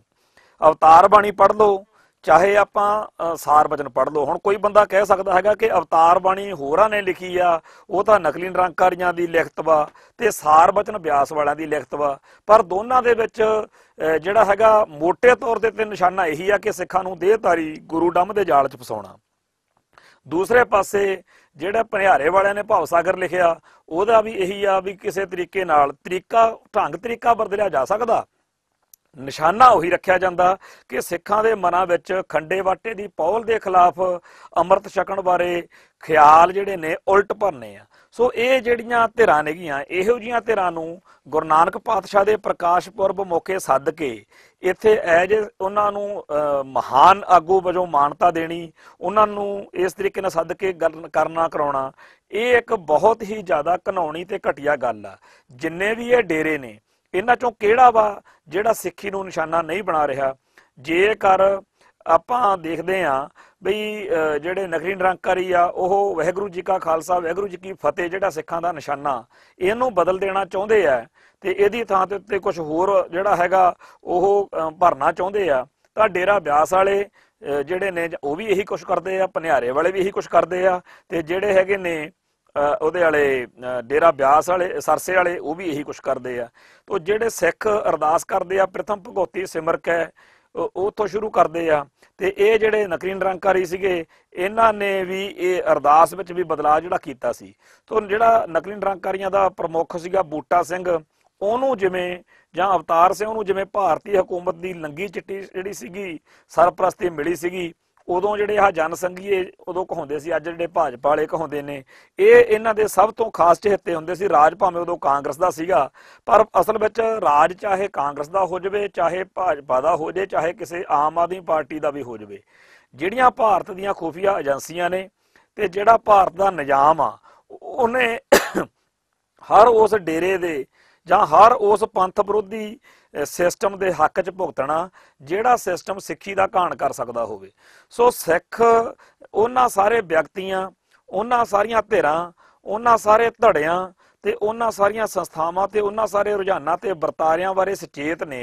ਅਵਤਾਰ ਬਾਣੀ ਪੜ੍ਹ ਲਓ ਚਾਹੇ ਆਪਾਂ ਸਾਰ ਬਚਨ ਪੜ ਲਓ ਹੁਣ ਕੋਈ ਬੰਦਾ ਕਹਿ ਸਕਦਾ ਹੈਗਾ ਕਿ ਅਵਤਾਰ ਬਾਣੀ ਹੋਰਾਂ ਨੇ ਲਿਖੀ ਆ ਉਹ ਤਾਂ ਨਕਲੀ ਨਿਰੰਕਾਰੀਆਂ ਦੀ ਲਿਖਤ ਵਾ ਤੇ ਸਾਰ ਬਚਨ ਵਿਆਸ ਵਾਲਿਆਂ ਦੀ ਲਿਖਤ ਵਾ ਪਰ ਦੋਨਾਂ ਦੇ ਵਿੱਚ ਜਿਹੜਾ ਹੈਗਾ ਮੋٹے ਤੌਰ ਤੇ ਤੇ ਨਿਸ਼ਾਨਾ ਇਹੀ ਆ ਕਿ ਸਿੱਖਾਂ ਨੂੰ ਦੇਹਤਾਰੀ ਗੁਰੂ ਡੰਮ ਦੇ ਜਾਲ 'ਚ ਫਸਾਉਣਾ ਦੂਸਰੇ ਪਾਸੇ ਜਿਹੜਾ ਪਨਿਹਾਰੇ ਵਾਲਿਆਂ ਨੇ ਭਾਵ ਸਾਗਰ ਲਿਖਿਆ ਉਹਦਾ ਵੀ ਇਹੀ ਆ ਵੀ ਕਿਸੇ ਤਰੀਕੇ ਨਾਲ ਤਰੀਕਾ ਢੰਗ ਤਰੀਕਾ ਬਦਲਿਆ ਜਾ ਸਕਦਾ ਨਿਸ਼ਾਨਾ ਉਹੀ ਰੱਖਿਆ ਜਾਂਦਾ ਕਿ ਸਿੱਖਾਂ ਦੇ ਮਨਾਂ ਵਿੱਚ ਖੰਡੇ ਵਾਟੇ ਦੀ ਪੌਲ ਦੇ ਖਿਲਾਫ ਅੰਮ੍ਰਿਤ ਛਕਣ ਬਾਰੇ ਖਿਆਲ ਜਿਹੜੇ ਨੇ ਉਲਟ ਭਰਨੇ ਆ ਸੋ ਇਹ ਜਿਹੜੀਆਂ ਧਿਰਾਂ ਨੇਗੀਆਂ ਇਹੋ ਜੀਆਂ ਧਿਰਾਂ ਨੂੰ ਗੁਰੂ ਨਾਨਕ ਪਾਤਸ਼ਾਹ ਦੇ ਪ੍ਰਕਾਸ਼ ਪੁਰਬ ਮੌਕੇ ਸੱਦ ਕੇ ਇੱਥੇ ਐਜ ਉਹਨਾਂ ਨੂੰ ਮਹਾਨ ਆਗੂ ਵਜੋਂ ਮਾਨਤਾ ਦੇਣੀ ਉਹਨਾਂ ਨੂੰ ਇਸ ਤਰੀਕੇ ਨਾਲ ਸੱਦ ਕੇ ਗੱਲ ਕਰਨਾ ਕਰਾਉਣਾ ਇਹ ਇੱਕ ਬਹੁਤ ਹੀ ਜ਼ਿਆਦਾ ਘਨਾਉਣੀ ਤੇ ਘਟੀਆ ਗੱਲ ਆ ਜਿੰਨੇ ਵੀ ਇਹ ਡੇਰੇ ਨੇ ਇਹਨਾਂ ਚੋਂ ਕਿਹੜਾ ਵਾ ਜਿਹੜਾ ਸਿੱਖੀ ਨੂੰ ਨਿਸ਼ਾਨਾ ਨਹੀਂ ਬਣਾ ਰਿਹਾ ਜੇਕਰ ਆਪਾਂ ਦੇਖਦੇ ਆਂ ਬਈ ਜਿਹੜੇ ਨਗਰੀ ਨਿਰੰਕਾਰੀ ਆ ਉਹ ਵਹਿਗੁਰੂ ਜੀ ਕਾ ਖਾਲਸਾ ਵਹਿਗੁਰੂ ਜੀ ਕੀ ਫਤਿਹ ਜਿਹੜਾ ਸਿੱਖਾਂ ਦਾ ਨਿਸ਼ਾਨਾ ਇਹਨੂੰ ਬਦਲ ਦੇਣਾ ਚਾਹੁੰਦੇ ਆ ਤੇ ਇਹਦੀ ਥਾਂ ਤੇ ਉੱਤੇ ਕੁਝ ਹੋਰ ਜਿਹੜਾ ਹੈਗਾ ਉਹ ਭਰਨਾ ਚਾਹੁੰਦੇ ਆ ਤਾਂ ਡੇਰਾ ਬਿਆਸ ਵਾਲੇ ਜਿਹੜੇ ਨੇ ਉਹ ਵੀ ਇਹੀ ਕੁਝ ਕਰਦੇ ਆ ਪਨਿਆਰੇ ਵਾਲੇ ਵੀ ਇਹੀ ਕੁਝ ਕਰਦੇ ਆ ਤੇ ਜਿਹੜੇ ਹੈਗੇ ਨੇ ਉਹਦੇ ਵਾਲੇ ਡੇਰਾ ਬਿਆਸ ਵਾਲੇ ਸਰਸੇ ਵਾਲੇ ਉਹ ਵੀ ਇਹੀ ਕੁਝ ਕਰਦੇ ਆ ਤੋਂ ਜਿਹੜੇ ਸਿੱਖ ਅਰਦਾਸ ਕਰਦੇ ਆ ਪ੍ਰਥਮ ਭਗੋਤੀ ਸਿਮਰ ਕੇ ਉਹ ਤੋਂ ਸ਼ੁਰੂ ਕਰਦੇ ਆ ਤੇ ਇਹ ਜਿਹੜੇ ਨਕਲੀ ਨਿਰੰਕਾਰੀ ਸੀਗੇ ਇਹਨਾਂ ਨੇ ਵੀ ਇਹ ਅਰਦਾਸ ਵਿੱਚ ਵੀ ਬਦਲਾਅ ਜਿਹੜਾ ਕੀਤਾ ਸੀ ਤੋਂ ਜਿਹੜਾ ਨਕਲੀ ਨਿਰੰਕਾਰੀਆਂ ਦਾ ਪ੍ਰਮੁੱਖ ਸੀਗਾ ਬੂਟਾ ਸਿੰਘ ਉਹਨੂੰ ਜਿਵੇਂ ਜਾਂ ਅਵਤਾਰ ਸਿੰਘ ਨੂੰ ਜਿਵੇਂ ਭਾਰਤੀ ਹਕੂਮਤ ਦੀ ਲੰਗੀ ਚਿੱਟੀ ਜਿਹੜੀ ਸੀਗੀ ਸਰਪ੍ਰਸਤੀ ਮਿਲੀ ਸੀਗੀ ਉਦੋਂ ਜਿਹੜੇ ਆ ਜਨਸੰਘੀਏ ਉਦੋਂ ਕਹਾਉਂਦੇ ਸੀ ਅੱਜ ਜਿਹੜੇ ਭਾਜਪਾ ਵਾਲੇ ਕਹਾਉਂਦੇ ਨੇ ਇਹ ਇਹਨਾਂ ਦੇ ਸਭ ਤੋਂ ਖਾਸ ਚਿਹਤੇ ਹੁੰਦੇ ਸੀ ਰਾਜ ਭਾਵੇਂ ਉਦੋਂ ਕਾਂਗਰਸ ਦਾ ਸੀਗਾ ਪਰ ਅਸਲ ਵਿੱਚ ਰਾਜ ਚਾਹੇ ਕਾਂਗਰਸ ਦਾ ਹੋ ਜਾਵੇ ਚਾਹੇ ਭਾਜਪਾ ਦਾ ਹੋ ਜਾਵੇ ਚਾਹੇ ਕਿਸੇ ਆਮ ਆਦਮੀ ਪਾਰਟੀ ਦਾ ਵੀ ਹੋ ਜਾਵੇ ਜਿਹੜੀਆਂ ਭਾਰਤ ਦੀਆਂ ਖੂਫੀਆ ਏਜੰਸੀਆਂ ਨੇ ਤੇ ਜਿਹੜਾ ਭਾਰਤ ਦਾ ਨਿਜ਼ਾਮ ਆ ਉਹਨੇ ਹਰ ਉਸ ਡੇਰੇ ਦੇ ਜਾਂ ਹਰ ਉਸ ਪੰਥ ਵਿਰੋਧੀ ਸਿਸਟਮ ਦੇ ਹੱਕ 'ਚ ਭੁਗਤਣਾ ਜਿਹੜਾ ਸਿਸਟਮ ਸਿੱਖੀ ਦਾ ਘਾਣ ਕਰ ਸਕਦਾ ਹੋਵੇ ਸੋ ਸਿੱਖ ਉਹਨਾਂ ਸਾਰੇ ਵਿਅਕਤੀਆਂ ਉਹਨਾਂ ਸਾਰੀਆਂ ਧਿਰਾਂ ਉਹਨਾਂ ਸਾਰੇ ਧੜਿਆਂ ਤੇ ਉਹਨਾਂ ਸਾਰੀਆਂ ਸੰਸਥਾਵਾਂ ਤੇ ਉਹਨਾਂ ਸਾਰੇ ਰੁਝਾਨਾਂ ਤੇ ਵਰਤਾਰਿਆਂ ਬਾਰੇ ਸੁਚੇਤ ਨੇ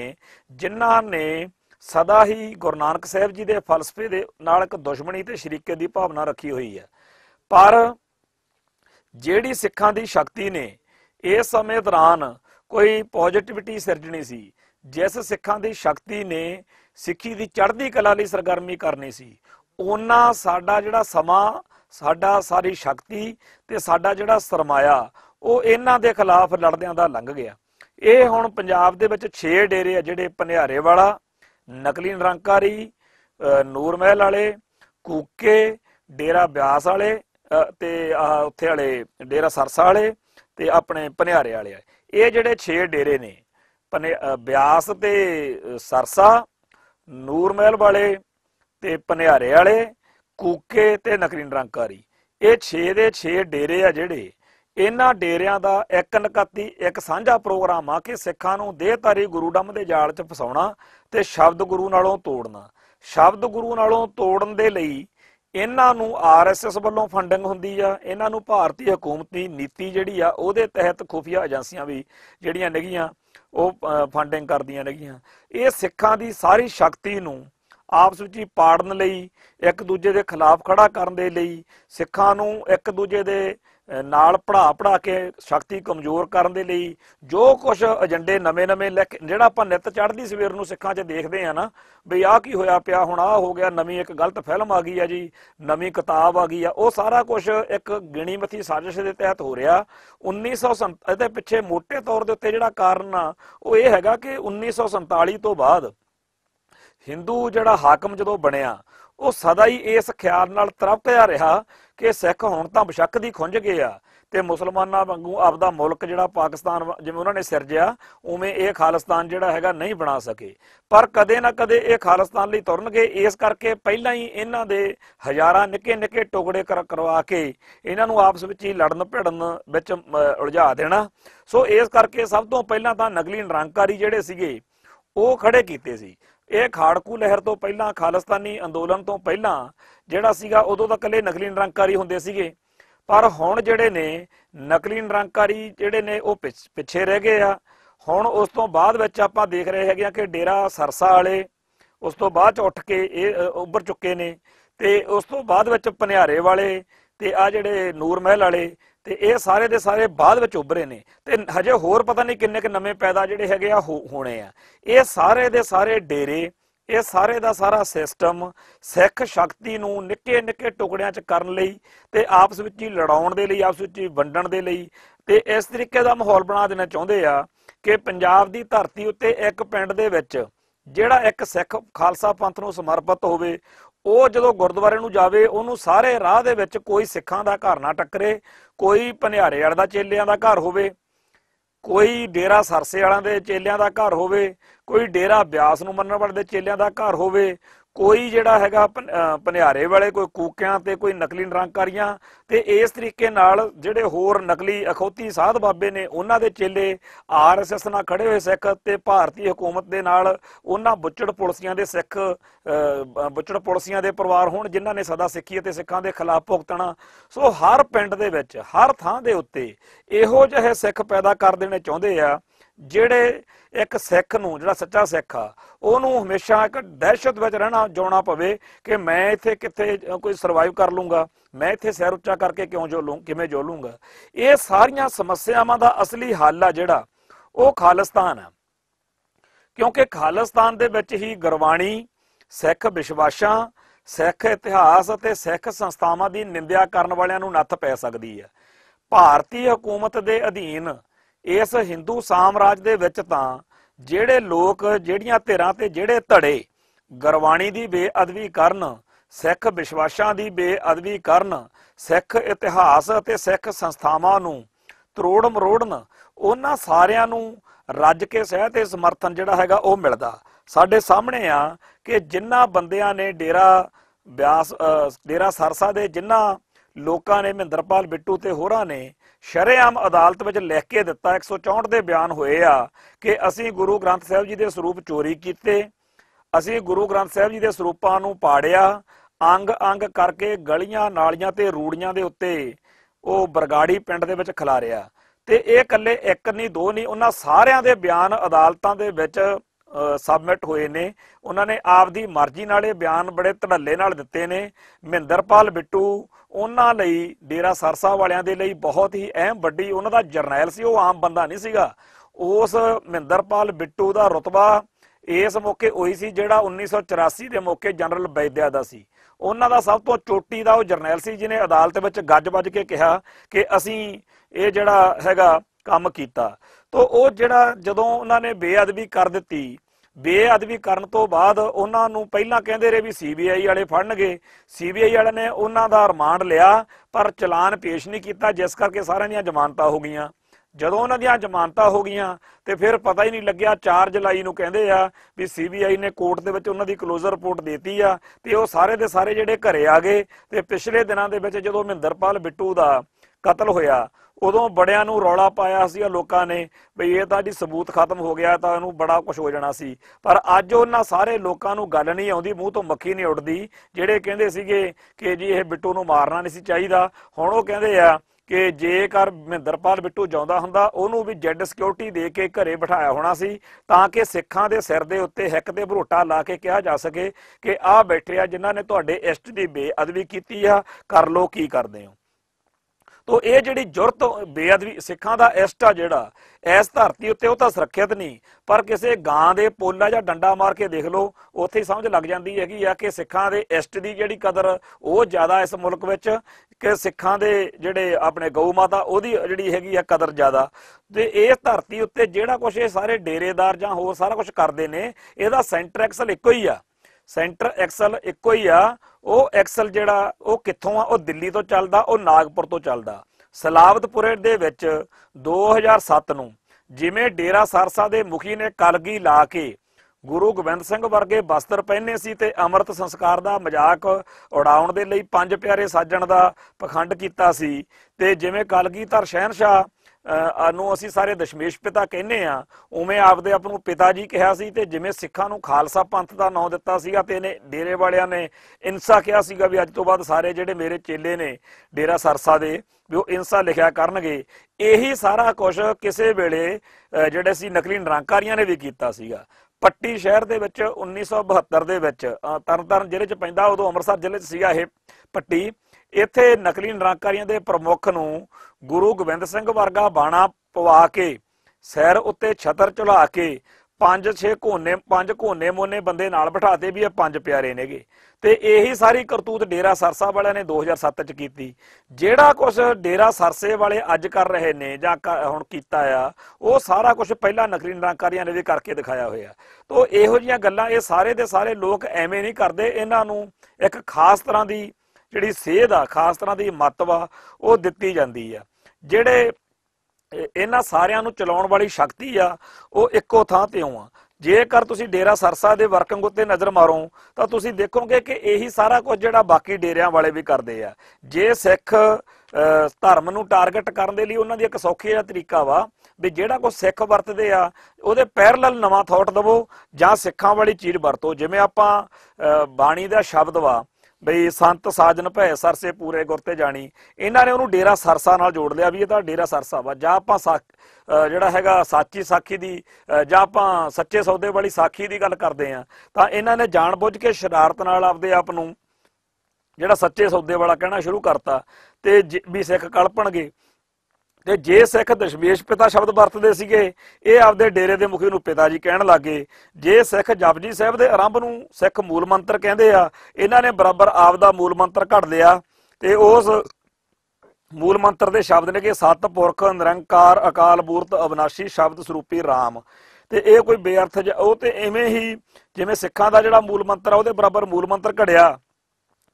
ਜਿਨ੍ਹਾਂ ਨੇ ਸਦਾ ਹੀ ਗੁਰੂ ਨਾਨਕ ਸਾਹਿਬ ਜੀ ਦੇ ਫਲਸਫੇ ਦੇ ਨਾਲ ਇੱਕ ਦੁਸ਼ਮਣੀ ਤੇ ਸ਼ਰੀਕੇ ਦੀ ਭਾਵਨਾ ਰੱਖੀ ਹੋਈ ਹੈ ਪਰ ਜਿਹੜੀ ਸਿੱਖਾਂ ਦੀ ਸ਼ਕਤੀ ਨੇ ਇਸ ਸਮੇਂ ਦੌਰਾਨ ਕੋਈ ਪੋਜ਼ਿਟਿਵਿਟੀ ਸਿਰਜਣੀ ਸੀ ਜਿਸ ਸਿੱਖਾਂ ਦੀ ਸ਼ਕਤੀ ਨੇ ਸਿੱਖੀ ਦੀ ਚੜ੍ਹਦੀ ਕਲਾ ਲਈ ਸਰਗਰਮੀ ਕਰਨੀ ਸੀ ਉਹਨਾਂ ਸਾਡਾ ਜਿਹੜਾ ਸਮਾਂ ਸਾਡਾ ਸਾਰੀ ਸ਼ਕਤੀ ਤੇ ਸਾਡਾ ਜਿਹੜਾ ਸਰਮਾਇਆ ਉਹ ਇਹਨਾਂ ਦੇ ਖਿਲਾਫ ਲੜਦਿਆਂ ਦਾ ਲੰਘ ਗਿਆ ਇਹ ਹੁਣ ਪੰਜਾਬ ਦੇ ਵਿੱਚ 6 ਡੇਰੇ ਆ ਜਿਹੜੇ ਪੰਨਿਆਰੇ ਵਾਲਾ ਨਕਲੀ ਨਰੰਕਾਰੀ ਨੂਰ ਮਹਿਲ ਵਾਲੇ ਕੂਕੇ ਡੇਰਾ ਬਿਆਸ ਵਾਲੇ ਤੇ ਉੱਥੇ ਵਾਲੇ ਡੇਰਾ ਸਰਸਾ ਵਾਲੇ ਤੇ ਆਪਣੇ ਪੰਨਿਆਰੇ ਵਾਲੇ ਇਹ ਜਿਹੜੇ 6 ਡੇਰੇ ਨੇ ਪਨੇ ਬਿਆਸ ਤੇ ਸਰਸਾ ਨੂਰ ਮਹਿਲ ਵਾਲੇ ਤੇ ਪਨਿਆਰੇ ਵਾਲੇ ਕੂਕੇ ਤੇ ਨਕਰੀ ਨਰੰਕਾਰੀ ਇਹ 6 ਦੇ 6 ਡੇਰੇ ਆ ਜਿਹੜੇ ਇਹਨਾਂ ਡੇਰਿਆਂ ਦਾ ਇੱਕ ਨਕਤੀ ਇੱਕ ਸਾਂਝਾ ਪ੍ਰੋਗਰਾਮ ਆ ਕਿ ਸਿੱਖਾਂ ਨੂੰ ਦੇਹਤਾਰੀ ਗੁਰੂ ਡੰਮ ਦੇ ਜਾਲ 'ਚ ਫਸਾਉਣਾ ਤੇ ਸ਼ਬਦ ਗੁਰੂ ਨਾਲੋਂ ਤੋੜਨਾ ਸ਼ਬਦ ਗੁਰੂ ਨਾਲੋਂ ਤੋੜਨ ਦੇ ਲਈ ਇਹਨਾਂ ਨੂੰ ਆਰਐਸਐਸ ਵੱਲੋਂ ਫੰਡਿੰਗ ਹੁੰਦੀ ਆ ਇਹਨਾਂ ਨੂੰ ਭਾਰਤੀ ਹਕੂਮਤ ਦੀ ਨੀਤੀ ਜਿਹੜੀ ਆ ਉਹਦੇ ਤਹਿਤ ਖੁਫੀਆ ਏਜੰਸੀਆਂ ਵੀ ਜਿਹੜੀਆਂ ਨਗੀਆਂ ਉਹ ਫੰਡਿੰਗ ਕਰਦੀਆਂ ਨਗੀਆਂ ਇਹ ਸਿੱਖਾਂ ਦੀ ਸਾਰੀ ਸ਼ਕਤੀ ਨੂੰ ਆਪਸ ਵਿੱਚ ਹੀ ਪਾੜਨ ਲਈ ਇੱਕ ਦੂਜੇ ਦੇ ਖਿਲਾਫ ਖੜਾ ਕਰਨ ਦੇ ਲਈ ਸਿੱਖਾਂ ਨੂੰ ਇੱਕ ਦੂਜੇ ਦੇ ਨਾਲ ਪੜਾ ਪੜਾ ਕੇ ਸ਼ਕਤੀ ਕਮਜ਼ੋਰ ਕਰਨ ਦੇ ਲਈ ਜੋ ਕੁਝ ਏਜੰਡੇ ਨਵੇਂ-ਨਵੇਂ ਲੈ ਕੇ ਜਿਹੜਾ ਆਪਾਂ ਨਿਤ ਚੜ੍ਹਦੀ ਸਵੇਰ ਨੂੰ ਸਿੱਖਾਂ 'ਚ ਦੇਖਦੇ ਆ ਨਾ ਵੀ ਆਹ ਕੀ ਹੋਇਆ ਪਿਆ ਹੁਣ ਆਹ ਹੋ ਗਿਆ ਨਵੀਂ ਇੱਕ ਗਲਤ ਫਿਲਮ ਆ ਗਈ ਆ ਜੀ ਨਵੀਂ ਕਿਤਾਬ ਆ ਗਈ ਆ ਉਹ ਸਾਰਾ ਕੁਝ ਇੱਕ ਗਿਣੀ ਮਥੀ ਸਾਜ਼ਿਸ਼ ਦੇ ਤਹਿਤ ਹੋ ਰਿਹਾ 1900 ਇਹਦੇ ਪਿੱਛੇ ਮੋٹے ਤੌਰ ਦੇ ਉੱਤੇ ਜਿਹੜਾ ਕਾਰਨ ਆ ਉਹ ਇਹ ਹੈਗਾ ਕਿ 1947 ਤੋਂ ਬਾਅਦ ਹਿੰਦੂ ਜਿਹੜਾ ਹਾਕਮ ਜਦੋਂ ਬਣਿਆ ਉਹ ਸਦਾ ਹੀ ਇਸ ਖਿਆਲ ਨਾਲ ਤਰਪਕਿਆ ਰਿਹਾ ਕਿ ਸਿੱਖ ਹੁਣ ਤਾਂ ਬਸ਼ੱਕ ਦੀ ਖੁੰਝ ਗਏ ਆ ਤੇ ਮੁਸਲਮਾਨਾਂ ਵਾਂਗੂ ਆਪਦਾ ਮੁਲਕ ਜਿਹੜਾ ਪਾਕਿਸਤਾਨ ਜਿਵੇਂ ਉਹਨਾਂ ਨੇ ਸਿਰਜਿਆ ਉਵੇਂ ਇਹ ਖਾਲਿਸਤਾਨ ਜਿਹੜਾ ਹੈਗਾ ਨਹੀਂ ਬਣਾ ਸਕੇ ਪਰ ਕਦੇ ਨਾ ਕਦੇ ਇਹ ਖਾਲਿਸਤਾਨ ਲਈ ਤੁਰਨਗੇ ਇਸ ਕਰਕੇ ਪਹਿਲਾਂ ਹੀ ਇਹਨਾਂ ਦੇ ਹਜ਼ਾਰਾਂ ਨਿੱਕੇ ਨਿੱਕੇ ਟੁਕੜੇ ਕਰਵਾ ਕੇ ਇਹਨਾਂ ਨੂੰ ਆਪਸ ਵਿੱਚ ਹੀ ਲੜਨ ਭਿੜਨ ਵਿੱਚ ਉਲਝਾ ਦੇਣਾ ਸੋ ਇਸ ਕਰਕੇ ਸਭ ਤੋਂ ਪਹਿਲਾਂ ਤਾਂ ਨਗਲੀ ਨਿਰੰਕਾਰੀ ਜਿਹੜੇ ਸੀਗੇ ਉਹ ਖੜੇ ਕੀਤੇ ਸੀ ਇਹ ਖਾੜਕੂ ਲਹਿਰ ਤੋਂ ਪਹਿਲਾਂ ਖਾਲਸਤਾਨੀ ਅੰਦੋਲਨ ਤੋਂ ਪਹਿਲਾਂ ਜਿਹੜਾ ਸੀਗਾ ਉਦੋਂ ਤਾਂ ਕੱਲੇ ਨਕਲੀ ਨਿਰੰਕਾਰੀ ਹੁੰਦੇ ਸੀਗੇ ਪਰ ਹੁਣ ਜਿਹੜੇ ਨੇ ਨਕਲੀ ਨਿਰੰਕਾਰੀ ਜਿਹੜੇ ਨੇ ਉਹ ਪਿੱਛੇ ਰਹਿ ਗਏ ਆ ਹੁਣ ਉਸ ਤੋਂ ਬਾਅਦ ਵਿੱਚ ਆਪਾਂ ਦੇਖ ਰਹੇ ਹੈਗੇ ਆ ਕਿ ਡੇਰਾ ਸਰਸਾ ਵਾਲੇ ਉਸ ਤੋਂ ਬਾਅਦ ਚ ਉੱਠ ਕੇ ਇਹ ਉੱਭਰ ਚੁੱਕੇ ਨੇ ਤੇ ਉਸ ਤੋਂ ਬਾਅਦ ਵਿੱਚ ਪਨਿਆਰੇ ਵਾਲੇ ਤੇ ਆ ਜਿਹੜੇ ਨੂਰ ਮਹਿਲ ਵਾਲੇ ਤੇ ਇਹ ਸਾਰੇ ਦੇ ਸਾਰੇ ਬਾਅਦ ਵਿੱਚ ਉੱਭਰੇ ਨੇ ਤੇ ਹਜੇ ਹੋਰ ਪਤਾ ਨਹੀਂ ਕਿੰਨੇ ਕ ਨਵੇਂ ਪੈਦਾ ਜਿਹੜੇ ਹੈਗੇ ਆ ਹੋਣੇ ਆ ਇਹ ਸਾਰੇ ਦੇ ਸਾਰੇ ਡੇਰੇ ਇਹ ਸਾਰੇ ਦਾ ਸਾਰਾ ਸਿਸਟਮ ਸਿੱਖ ਸ਼ਕਤੀ ਨੂੰ ਨਿੱਕੇ ਨਿੱਕੇ ਟੁਕੜਿਆਂ 'ਚ ਕਰਨ ਲਈ ਤੇ ਆਪਸ ਵਿੱਚ ਹੀ ਲੜਾਉਣ ਦੇ ਲਈ ਆਪਸ ਵਿੱਚ ਹੀ ਵੰਡਣ ਦੇ ਲਈ ਤੇ ਇਸ ਤਰੀਕੇ ਦਾ ਮਾਹੌਲ ਬਣਾ ਦੇਣਾ ਚਾਹੁੰਦੇ ਆ ਕਿ ਪੰਜਾਬ ਦੀ ਧਰਤੀ ਉੱਤੇ ਇੱਕ ਪਿੰਡ ਦੇ ਵਿੱਚ ਜਿਹੜਾ ਇੱਕ ਸਿੱਖ ਖਾਲਸਾ ਪੰਥ ਨੂੰ ਸਮਰਪਿਤ ਹੋਵੇ ਉਹ ਜਦੋਂ ਗੁਰਦੁਆਰੇ ਨੂੰ ਜਾਵੇ ਉਹਨੂੰ ਸਾਰੇ ਰਾਹ ਦੇ ਵਿੱਚ ਕੋਈ ਸਿੱਖਾਂ ਦਾ ਘਰ ਨਾ ਟੱਕਰੇ ਕੋਈ ਭਨਿਆਰੇ ਵਾਲ ਦਾ ਚੇਲਿਆਂ ਦਾ ਘਰ ਹੋਵੇ ਕੋਈ ਡੇਰਾ ਸਰਸੇ ਵਾਲਾਂ ਦੇ ਚੇਲਿਆਂ ਦਾ ਘਰ ਹੋਵੇ ਕੋਈ ਡੇਰਾ ਬਿਆਸ ਨੂੰ ਮੰਨਣ ਵਾਲੇ ਦੇ ਚੇਲਿਆਂ ਦਾ ਘਰ ਹੋਵੇ ਕੋਈ ਜਿਹੜਾ ਹੈਗਾ ਪਨਿਆਰੇ ਵਾਲੇ ਕੋਈ ਕੂਕਿਆਂ ਤੇ ਕੋਈ ਨਕਲੀ ਨਰੰਕਾਰੀਆਂ ਤੇ ਇਸ ਤਰੀਕੇ ਨਾਲ ਜਿਹੜੇ ਹੋਰ ਨਕਲੀ ਅਖੌਤੀ ਸਾਧ ਬਾਬੇ ਨੇ ਉਹਨਾਂ ਦੇ ਚੇਲੇ ਆਰਐਸਐਸ ਨਾਲ ਖੜੇ ਹੋਏ ਸਿੱਖ ਤੇ ਭਾਰਤੀ ਹਕੂਮਤ ਦੇ ਨਾਲ ਉਹਨਾਂ ਬੁੱਚੜ ਪੁਲਸੀਆਂ ਦੇ ਸਿੱਖ ਬੁੱਚੜ ਪੁਲਸੀਆਂ ਦੇ ਪਰਿਵਾਰ ਹੋਣ ਜਿਨ੍ਹਾਂ ਨੇ ਸਦਾ ਸਿੱਖੀ ਅਤੇ ਸਿੱਖਾਂ ਦੇ ਖਿਲਾਫ ਭੁਗਤਣਾ ਸੋ ਹਰ ਪਿੰਡ ਦੇ ਵਿੱਚ ਹਰ ਥਾਂ ਦੇ ਉੱਤੇ ਇਹੋ ਜਿਹੇ ਸਿੱਖ ਪੈਦਾ ਕਰ ਦੇਣੇ ਚਾਹੁੰਦੇ ਆ ਜਿਹੜੇ ਇੱਕ ਸਿੱਖ ਨੂੰ ਜਿਹੜਾ ਸੱਚਾ ਸਿੱਖ ਆ ਉਹਨੂੰ ਹਮੇਸ਼ਾ ਇੱਕ ਦਹਿਸ਼ਤ ਵਿੱਚ ਰਹਿਣਾ ਜਾਉਣਾ ਪਵੇ ਕਿ ਮੈਂ ਇੱਥੇ ਕਿੱਥੇ ਕੋਈ ਸਰਵਾਈਵ ਕਰ ਲੂੰਗਾ ਮੈਂ ਇੱਥੇ ਸਿਰ ਉੱਚਾ ਕਰਕੇ ਕਿਉਂ ਜੋ ਲੂੰ ਕਿਵੇਂ ਜੋ ਲੂੰਗਾ ਇਹ ਸਾਰੀਆਂ ਸਮੱਸਿਆਵਾਂ ਦਾ ਅਸਲੀ ਹੱਲ ਆ ਜਿਹੜਾ ਉਹ ਖਾਲਿਸਤਾਨ ਆ ਕਿਉਂਕਿ ਖਾਲਿਸਤਾਨ ਦੇ ਵਿੱਚ ਹੀ ਗੁਰਬਾਣੀ ਸਿੱਖ ਵਿਸ਼ਵਾਸਾਂ ਸਿੱਖ ਇਤਿਹਾਸ ਅਤੇ ਸਿੱਖ ਸੰਸਥਾਵਾਂ ਦੀ ਨਿੰਦਿਆ ਕਰਨ ਵਾਲਿਆਂ ਨੂੰ ਨੱਥ ਪੈ ਸਕਦੀ ਹੈ ਭਾਰਤੀ ਹਕੂਮਤ ਦੇ ਅਧੀਨ ਇਸ ਹਿੰਦੂ ਸਾਮਰਾਜ ਦੇ ਵਿੱਚ ਤਾਂ ਜਿਹੜੇ ਲੋਕ ਜਿਹੜੀਆਂ ਧਿਰਾਂ ਤੇ ਜਿਹੜੇ ਧੜੇ ਗਰਵਾਣੀ ਦੀ ਬੇਅਦਵੀ ਕਰਨ ਸਿੱਖ ਵਿਸ਼ਵਾਸਾਂ ਦੀ ਬੇਅਦਵੀ ਕਰਨ ਸਿੱਖ ਇਤਿਹਾਸ ਅਤੇ ਸਿੱਖ ਸੰਸਥਾਵਾਂ ਨੂੰ ਤਰੋੜ ਮਰੋੜਨ ਉਹਨਾਂ ਸਾਰਿਆਂ ਨੂੰ ਰੱਜ ਕੇ ਸਹਿ ਤੇ ਸਮਰਥਨ ਜਿਹੜਾ ਹੈਗਾ ਉਹ ਮਿਲਦਾ ਸਾਡੇ ਸਾਹਮਣੇ ਆ ਕਿ ਜਿੰਨਾ ਬੰਦਿਆਂ ਨੇ ਡੇਰਾ ਬਿਆਸ ਡੇਰਾ ਸਰਸਾ ਦੇ ਜਿੰਨਾ ਲੋਕਾਂ ਨੇ ਮਹਿੰਦਰਪਾਲ ਬਿੱਟੂ ਤੇ ਹੋਰਾਂ ਨੇ ਸ਼ਰੇਆਮ ਅਦਾਲਤ ਵਿੱਚ ਲਿਖ ਕੇ ਦਿੱਤਾ 164 ਦੇ ਬਿਆਨ ਹੋਏ ਆ ਕਿ ਅਸੀਂ ਗੁਰੂ ਗ੍ਰੰਥ ਸਾਹਿਬ ਜੀ ਦੇ ਸਰੂਪ ਚੋਰੀ ਕੀਤੇ ਅਸੀਂ ਗੁਰੂ ਗ੍ਰੰਥ ਸਾਹਿਬ ਜੀ ਦੇ ਸਰੂਪਾਂ ਨੂੰ ਪਾੜਿਆ ਅੰਗ ਅੰਗ ਕਰਕੇ ਗਲੀਆਂ ਨਾਲੀਆਂ ਤੇ ਰੂੜੀਆਂ ਦੇ ਉੱਤੇ ਉਹ ਬਰਗਾੜੀ ਪਿੰਡ ਦੇ ਵਿੱਚ ਖਿਲਾਰਿਆ ਤੇ ਇਹ ਇਕੱਲੇ ਇੱਕ ਨਹੀਂ ਦੋ ਨਹੀਂ ਉਹਨਾਂ ਸਾਰਿਆਂ ਦੇ ਬਿਆਨ ਅਦਾਲਤਾਂ ਦੇ ਵਿੱਚ ਸਬਮਿਟ ਹੋਏ ਨੇ ਉਹਨਾਂ ਨੇ ਆਪਦੀ ਮਰਜ਼ੀ ਨਾਲ ਇਹ ਬਿਆਨ ਬੜੇ ਧੜੱਲੇ ਨਾਲ ਦਿੱਤੇ ਨੇ ਮਹਿੰਦਰਪਾਲ ਬਿੱਟੂ ਉਹਨਾਂ ਲਈ ਡੇਰਾ ਸਰਸਾ ਵਾਲਿਆਂ ਦੇ ਲਈ ਬਹੁਤ ਹੀ ਅਹਿਮ ਵੱਡੀ ਉਹਨਾਂ ਦਾ ਜਰਨੈਲ ਸੀ ਉਹ ਆਮ ਬੰਦਾ ਨਹੀਂ ਸੀਗਾ ਉਸ ਮਹਿੰਦਰਪਾਲ ਬਿੱਟੂ ਦਾ ਰਤਬਾ ਇਸ ਮੌਕੇ ਉਹੀ ਸੀ ਜਿਹੜਾ 1984 ਦੇ ਮੌਕੇ ਜਨਰਲ ਬੈਦਿਆ ਦਾ ਸੀ ਉਹਨਾਂ ਦਾ ਸਭ ਤੋਂ ਚੋਟੀ ਦਾ ਉਹ ਜਰਨੈਲ ਸੀ ਜਿਨੇ ਅਦਾਲਤ ਵਿੱਚ ਗੱਜ ਵੱਜ ਕੇ ਕਿਹਾ ਕਿ ਅਸੀਂ ਇਹ ਜਿਹੜਾ ਹੈਗਾ ਕੰਮ ਕੀਤਾ ਤੋਂ ਉਹ ਜਿਹੜਾ ਜਦੋਂ ਉਹਨਾਂ ਨੇ ਬੇਅਦਬੀ ਕਰ ਦਿੱਤੀ ਬੇਅਦਬੀ ਕਰਨ ਤੋਂ ਬਾਅਦ ਉਹਨਾਂ ਨੂੰ ਪਹਿਲਾਂ ਕਹਿੰਦੇ ਰਹੇ ਵੀ ਸੀਬੀਆਈ ਵਾਲੇ ਫੜਨਗੇ ਸੀਬੀਆਈ ਵਾਲਿਆਂ ਨੇ ਉਹਨਾਂ ਦਾ ਰਿਮਾਂਡ ਲਿਆ ਪਰ ਚਲਾਨ ਪੇਸ਼ ਨਹੀਂ ਕੀਤਾ ਜਿਸ ਕਰਕੇ ਸਾਰਿਆਂ ਦੀਆਂ ਜ਼ਮਾਨਤਾਂ ਹੋ ਗਈਆਂ ਜਦੋਂ ਉਹਨਾਂ ਦੀਆਂ ਜ਼ਮਾਨਤਾਂ ਹੋ ਗਈਆਂ ਤੇ ਫਿਰ ਪਤਾ ਹੀ ਨਹੀਂ ਲੱਗਿਆ 4 ਜੁਲਾਈ ਨੂੰ ਕਹਿੰਦੇ ਆ ਵੀ ਸੀਬੀਆਈ ਨੇ ਕੋਰਟ ਦੇ ਵਿੱਚ ਉਹਨਾਂ ਦੀ ਕਲੋਜ਼ਰ ਰਿਪੋਰਟ ਦਿੱਤੀ ਆ ਤੇ ਉਹ ਸਾਰੇ ਦੇ ਸਾਰੇ ਜਿਹੜੇ ਘਰੇ ਆ ਗਏ ਤੇ ਪਿਛਲੇ ਦਿਨਾਂ ਦੇ ਵਿੱਚ ਜਦੋਂ ਮਹਿੰਦਰਪਾਲ ਬਿੱਟੂ ਦਾ ਕਤਲ ਹੋਇਆ ਉਦੋਂ ਬੜਿਆਂ ਨੂੰ ਰੌਲਾ ਪਾਇਆ ਸੀ ਲੋਕਾਂ ਨੇ ਵੀ ਇਹ ਤਾਂ ਜੀ ਸਬੂਤ ਖਤਮ ਹੋ ਗਿਆ ਤਾਂ ਇਹਨੂੰ ਬੜਾ ਕੁਝ ਹੋ ਜਾਣਾ ਸੀ ਪਰ ਅੱਜ ਉਹਨਾਂ ਸਾਰੇ ਲੋਕਾਂ ਨੂੰ ਗੱਲ ਨਹੀਂ ਆਉਂਦੀ ਮੂੰਹ ਤੋਂ ਮੱਖੀ ਨਹੀਂ ਉੱਡਦੀ ਜਿਹੜੇ ਕਹਿੰਦੇ ਸੀਗੇ ਕਿ ਜੀ ਇਹ ਬਿੱਟੂ ਨੂੰ ਮਾਰਨਾ ਨਹੀਂ ਸੀ ਚਾਹੀਦਾ ਹੁਣ ਉਹ ਕਹਿੰਦੇ ਆ ਕਿ ਜੇਕਰ ਮਹਿੰਦਰਪਾਲ ਬਿੱਟੂ ਜਾਉਂਦਾ ਹੁੰਦਾ ਉਹਨੂੰ ਵੀ ਜੈਡ ਸਿਕਿਉਰਿਟੀ ਦੇ ਕੇ ਘਰੇ ਬਿਠਾਇਆ ਹੋਣਾ ਸੀ ਤਾਂ ਕਿ ਸਿੱਖਾਂ ਦੇ ਸਿਰ ਦੇ ਉੱਤੇ ਹੱਕ ਤੇ ਭਰੋਟਾ ਲਾ ਕੇ ਕਿਹਾ ਜਾ ਸਕੇ ਕਿ ਆਹ ਬੈਠੇ ਆ ਜਿਨ੍ਹਾਂ ਨੇ ਤੁਹਾਡੇ ਇਸ਼ਟ ਦੀ ਬੇਅਦਬੀ ਕੀਤੀ ਆ ਕਰ ਲੋ ਕੀ ਕਰਦੇ ਹੋ ਤੋਂ ਇਹ ਜਿਹੜੀ ਜੁਰਤ ਬੇਅਦਬੀ ਸਿੱਖਾਂ ਦਾ ਐਸਟਾ ਜਿਹੜਾ ਇਸ ਧਰਤੀ ਉੱਤੇ ਉਹ ਤਾਂ ਸੁਰੱਖਿਅਤ ਨਹੀਂ ਪਰ ਕਿਸੇ ਗਾਂ ਦੇ ਪੋਲਾ ਜਾਂ ਡੰਡਾ ਮਾਰ ਕੇ ਦੇਖ ਲਓ ਉੱਥੇ ਹੀ ਸਮਝ ਲੱਗ ਜਾਂਦੀ ਹੈਗੀ ਆ ਕਿ ਸਿੱਖਾਂ ਦੇ ਐਸਟ ਦੀ ਜਿਹੜੀ ਕਦਰ ਉਹ ਜ਼ਿਆਦਾ ਇਸ ਮੁਲਕ ਵਿੱਚ ਕਿ ਸਿੱਖਾਂ ਦੇ ਜਿਹੜੇ ਆਪਣੇ ਗਊ ਮਾਤਾ ਉਹਦੀ ਜਿਹੜੀ ਹੈਗੀ ਆ ਕਦਰ ਜ਼ਿਆਦਾ ਤੇ ਇਸ ਧਰਤੀ ਉੱਤੇ ਜਿਹੜਾ ਕੁਝ ਇਹ ਸਾਰੇ ਡੇਰੇਦਾਰ ਜਾਂ ਹੋਰ ਸਾਰਾ ਕੁਝ ਕਰਦੇ ਨੇ ਇਹਦਾ ਐਕਸਲ ਇੱਕੋ ਹੀ ਆ ਸੈਂਟਰ ਐਕਸਲ ਇੱਕੋ ਹੀ ਆ ਉਹ ਐਕਸਲ ਜਿਹੜਾ ਉਹ ਕਿੱਥੋਂ ਆ ਉਹ ਦਿੱਲੀ ਤੋਂ ਚੱਲਦਾ ਉਹ ਨਾਗਪੁਰ ਤੋਂ ਚੱਲਦਾ ਸਲਾਵਤਪੁਰੇ ਦੇ ਵਿੱਚ 2007 ਨੂੰ ਜਿਵੇਂ ਡੇਰਾ ਸਰਸਾ ਦੇ ਮੁਖੀ ਨੇ ਕਲਗੀ ਲਾ ਕੇ ਗੁਰੂ ਗੋਬਿੰਦ ਸਿੰਘ ਵਰਗੇ ਬਸਤਰ ਪਹਿਨੇ ਸੀ ਤੇ ਅੰਮ੍ਰਿਤ ਸੰਸਕਾਰ ਦਾ ਮਜ਼ਾਕ ਉਡਾਉਣ ਦੇ ਲਈ ਪੰਜ ਪਿਆਰੇ ਸਾਜਣ ਦਾ ਪਖੰਡ ਕੀਤਾ ਸੀ ਤੇ ਜਿਵੇਂ ਕਲਗੀਧਰ ਸ਼ਹਿਨशाह ਨੂੰ ਅਸੀਂ ਸਾਰੇ ਦਸ਼ਮੇਸ਼ ਪਿਤਾ ਕਹਿੰਨੇ ਆ ਉਵੇਂ ਆਪਦੇ ਆਪ ਨੂੰ ਪਿਤਾ ਜੀ ਕਿਹਾ ਸੀ ਤੇ ਜਿਵੇਂ ਸਿੱਖਾਂ ਨੂੰ ਖਾਲਸਾ ਪੰਥ ਦਾ ਨਾਮ ਦਿੱਤਾ ਸੀਗਾ ਤੇ ਇਹਨੇ ਡੇਰੇ ਵਾਲਿਆਂ ਨੇ ਇਨਸਾ ਕਿਹਾ ਸੀਗਾ ਵੀ ਅੱਜ ਤੋਂ ਬਾਅਦ ਸਾਰੇ ਜਿਹੜੇ ਮੇਰੇ ਚੇਲੇ ਨੇ ਡੇਰਾ ਸਰਸਾ ਦੇ ਵੀ ਉਹ ਇਨਸਾ ਲਿਖਿਆ ਕਰਨਗੇ ਇਹੀ ਸਾਰਾ ਕੁਝ ਕਿਸੇ ਵੇਲੇ ਜਿਹੜੇ ਸੀ ਨਕਲੀ ਨਰਾਂਕਾਰੀਆਂ ਨੇ ਵੀ ਕੀਤਾ ਸੀਗਾ ਪੱਟੀ ਸ਼ਹਿਰ ਦੇ ਵਿੱਚ 1972 ਦੇ ਵਿੱਚ ਤਰਨਤਾਰਨ ਜ਼ਿਲ੍ਹੇ 'ਚ ਪੈਂਦਾ ਉਦੋਂ ਅੰਮ੍ਰਿਤਸਰ ਜ਼ਿਲ੍ਹੇ 'ਚ ਸੀਗਾ ਇਹ ਪੱਟੀ ਇੱਥੇ ਨਕਲੀ ਨਿਰੰਕਾਰੀਆਂ ਦੇ ਪ੍ਰਮੁੱਖ ਨੂੰ ਗੁਰੂ ਗੋਬਿੰਦ ਸਿੰਘ ਵਰਗਾ ਬਾਣਾ ਪਵਾ ਕੇ ਸਿਰ ਉੱਤੇ ਛਤਰ ਚੁਲਾ ਕੇ ਪੰਜ ਛੇ ਕੋਨੇ ਪੰਜ ਕੋਨੇ ਮੋਨੇ ਬੰਦੇ ਨਾਲ ਬਿਠਾਤੇ ਵੀ ਇਹ ਪੰਜ ਪਿਆਰੇ ਨੇਗੇ ਤੇ ਇਹੀ ਸਾਰੀ ਕਰਤੂਤ ਡੇਰਾ ਸਰਸਾ ਵਾਲਿਆਂ ਨੇ 2007 ਚ ਕੀਤੀ ਜਿਹੜਾ ਕੁਝ ਡੇਰਾ ਸਰਸੇ ਵਾਲੇ ਅੱਜ ਕਰ ਰਹੇ ਨੇ ਜਾਂ ਹੁਣ ਕੀਤਾ ਆ ਉਹ ਸਾਰਾ ਕੁਝ ਪਹਿਲਾਂ ਨਕਲੀ ਨਿਰੰਕਾਰੀਆਂ ਨੇ ਵੀ ਕਰਕੇ ਦਿਖਾਇਆ ਹੋਇਆ ਤੋਂ ਇਹੋ ਜੀਆਂ ਗੱਲਾਂ ਇਹ ਸਾਰੇ ਦੇ ਸਾਰੇ ਲੋਕ ਐਵੇਂ ਨਹੀਂ ਕਰਦੇ ਇਹਨਾਂ ਨੂੰ ਇੱਕ ਖਾਸ ਤਰ੍ਹਾਂ ਦੀ ਜਿਹੜੀ ਸੇਧ ਆ ਖਾਸ ਤਰ੍ਹਾਂ ਦੀ ਮਤਵਾ ਉਹ ਦਿੱਤੀ ਜਾਂਦੀ ਆ ਜਿਹੜੇ ਇਹਨਾਂ ਸਾਰਿਆਂ ਨੂੰ ਚਲਾਉਣ ਵਾਲੀ ਸ਼ਕਤੀ ਆ ਉਹ ਇੱਕੋ ਥਾਂ ਤੇ ਆ ਜੇਕਰ ਤੁਸੀਂ ਡੇਰਾ ਸਰਸਾ ਦੇ ਵਰਕਿੰਗ ਉੱਤੇ ਨਜ਼ਰ ਮਾਰੋ ਤਾਂ ਤੁਸੀਂ ਦੇਖੋਗੇ ਕਿ ਇਹੀ ਸਾਰਾ ਕੁਝ ਜਿਹੜਾ ਬਾਕੀ ਡੇਰਿਆਂ ਵਾਲੇ ਵੀ ਕਰਦੇ ਆ ਜੇ ਸਿੱਖ ਧਰਮ ਨੂੰ ਟਾਰਗੇਟ ਕਰਨ ਦੇ ਲਈ ਉਹਨਾਂ ਦੀ ਇੱਕ ਸੌਖੀ ਜਿਹਾ ਤਰੀਕਾ ਵਾ ਵੀ ਜਿਹੜਾ ਕੋ ਸਿੱਖ ਵਰਤਦੇ ਆ ਉਹਦੇ ਪੈਰਲਲ ਨਵਾਂ ਥਾਟ ਦਵੋ ਜਾਂ ਸਿੱਖਾਂ ਵਾਲੀ ਚੀਜ਼ ਵਰਤੋ ਜਿਵੇਂ ਆਪਾਂ ਬਾਣੀ ਦਾ ਸ਼ਬਦ ਵਾ ਬਈ ਸੰਤ ਸਾਜਨ ਭੈ ਸਰਸੇ ਪੂਰੇ ਗੁਰ ਤੇ ਜਾਣੀ ਇਹਨਾਂ ਨੇ ਉਹਨੂੰ ਡੇਰਾ ਸਰਸਾ ਨਾਲ ਜੋੜ ਲਿਆ ਵੀ ਇਹ ਤਾਂ ਡੇਰਾ ਸਰਸਾ ਵਾ ਜਾਂ ਆਪਾਂ ਜਿਹੜਾ ਹੈਗਾ ਸਾਚੀ ਸਾਖੀ ਦੀ ਜਾਂ ਆਪਾਂ ਸੱਚੇ ਸੌਦੇ ਵਾਲੀ ਸਾਖੀ ਦੀ ਗੱਲ ਕਰਦੇ ਆ ਤਾਂ ਇਹਨਾਂ ਨੇ ਜਾਣ ਬੁੱਝ ਕੇ ਸ਼ਰਾਰਤ ਨਾਲ ਆਪਦੇ ਆਪ ਨੂੰ ਜਿਹੜਾ ਸੱਚੇ ਸੌਦੇ ਵਾਲਾ ਕਹਿਣਾ ਸ਼ੁਰੂ ਕਰਤਾ ਤੇ ਵੀ ਸਿੱਖ ਕਲਪਣਗੇ ਤੇ ਜੇ ਸਿੱਖ ਦਸ਼ਮੇਸ਼ ਪਿਤਾ ਸ਼ਬਦ ਵਰਤਦੇ ਸੀਗੇ ਇਹ ਆਪਦੇ ਡੇਰੇ ਦੇ ਮੁਖੀ ਨੂੰ ਪਿਤਾ ਜੀ ਕਹਿਣ ਲੱਗੇ ਜੇ ਸਿੱਖ ਜਪਜੀ ਸਾਹਿਬ ਦੇ ਆਰੰਭ ਨੂੰ ਸਿੱਖ ਮੂਲ ਮੰਤਰ ਕਹਿੰਦੇ ਆ ਇਹਨਾਂ ਨੇ ਬਰਾਬਰ ਆਪ ਦਾ ਮੂਲ ਮੰਤਰ ਘੜ ਲਿਆ ਤੇ ਉਸ ਮੂਲ ਮੰਤਰ ਦੇ ਸ਼ਬਦ ਨੇ ਕਿ ਸਤ ਪੁਰਖ ਨਿਰੰਕਾਰ ਅਕਾਲ ਬੂਰਤ ਅਬਨਾਸ਼ੀ ਸ਼ਬਦ ਸਰੂਪੀ RAM ਤੇ ਇਹ ਕੋਈ ਬੇਅਰਥ ਉਹ ਤੇ ਐਵੇਂ ਹੀ ਜਿਵੇਂ ਸਿੱਖਾਂ ਦਾ ਜਿਹੜਾ ਮੂਲ ਮੰਤਰ ਆ ਉਹਦੇ ਬਰਾਬਰ ਮੂਲ ਮੰਤਰ ਘੜਿਆ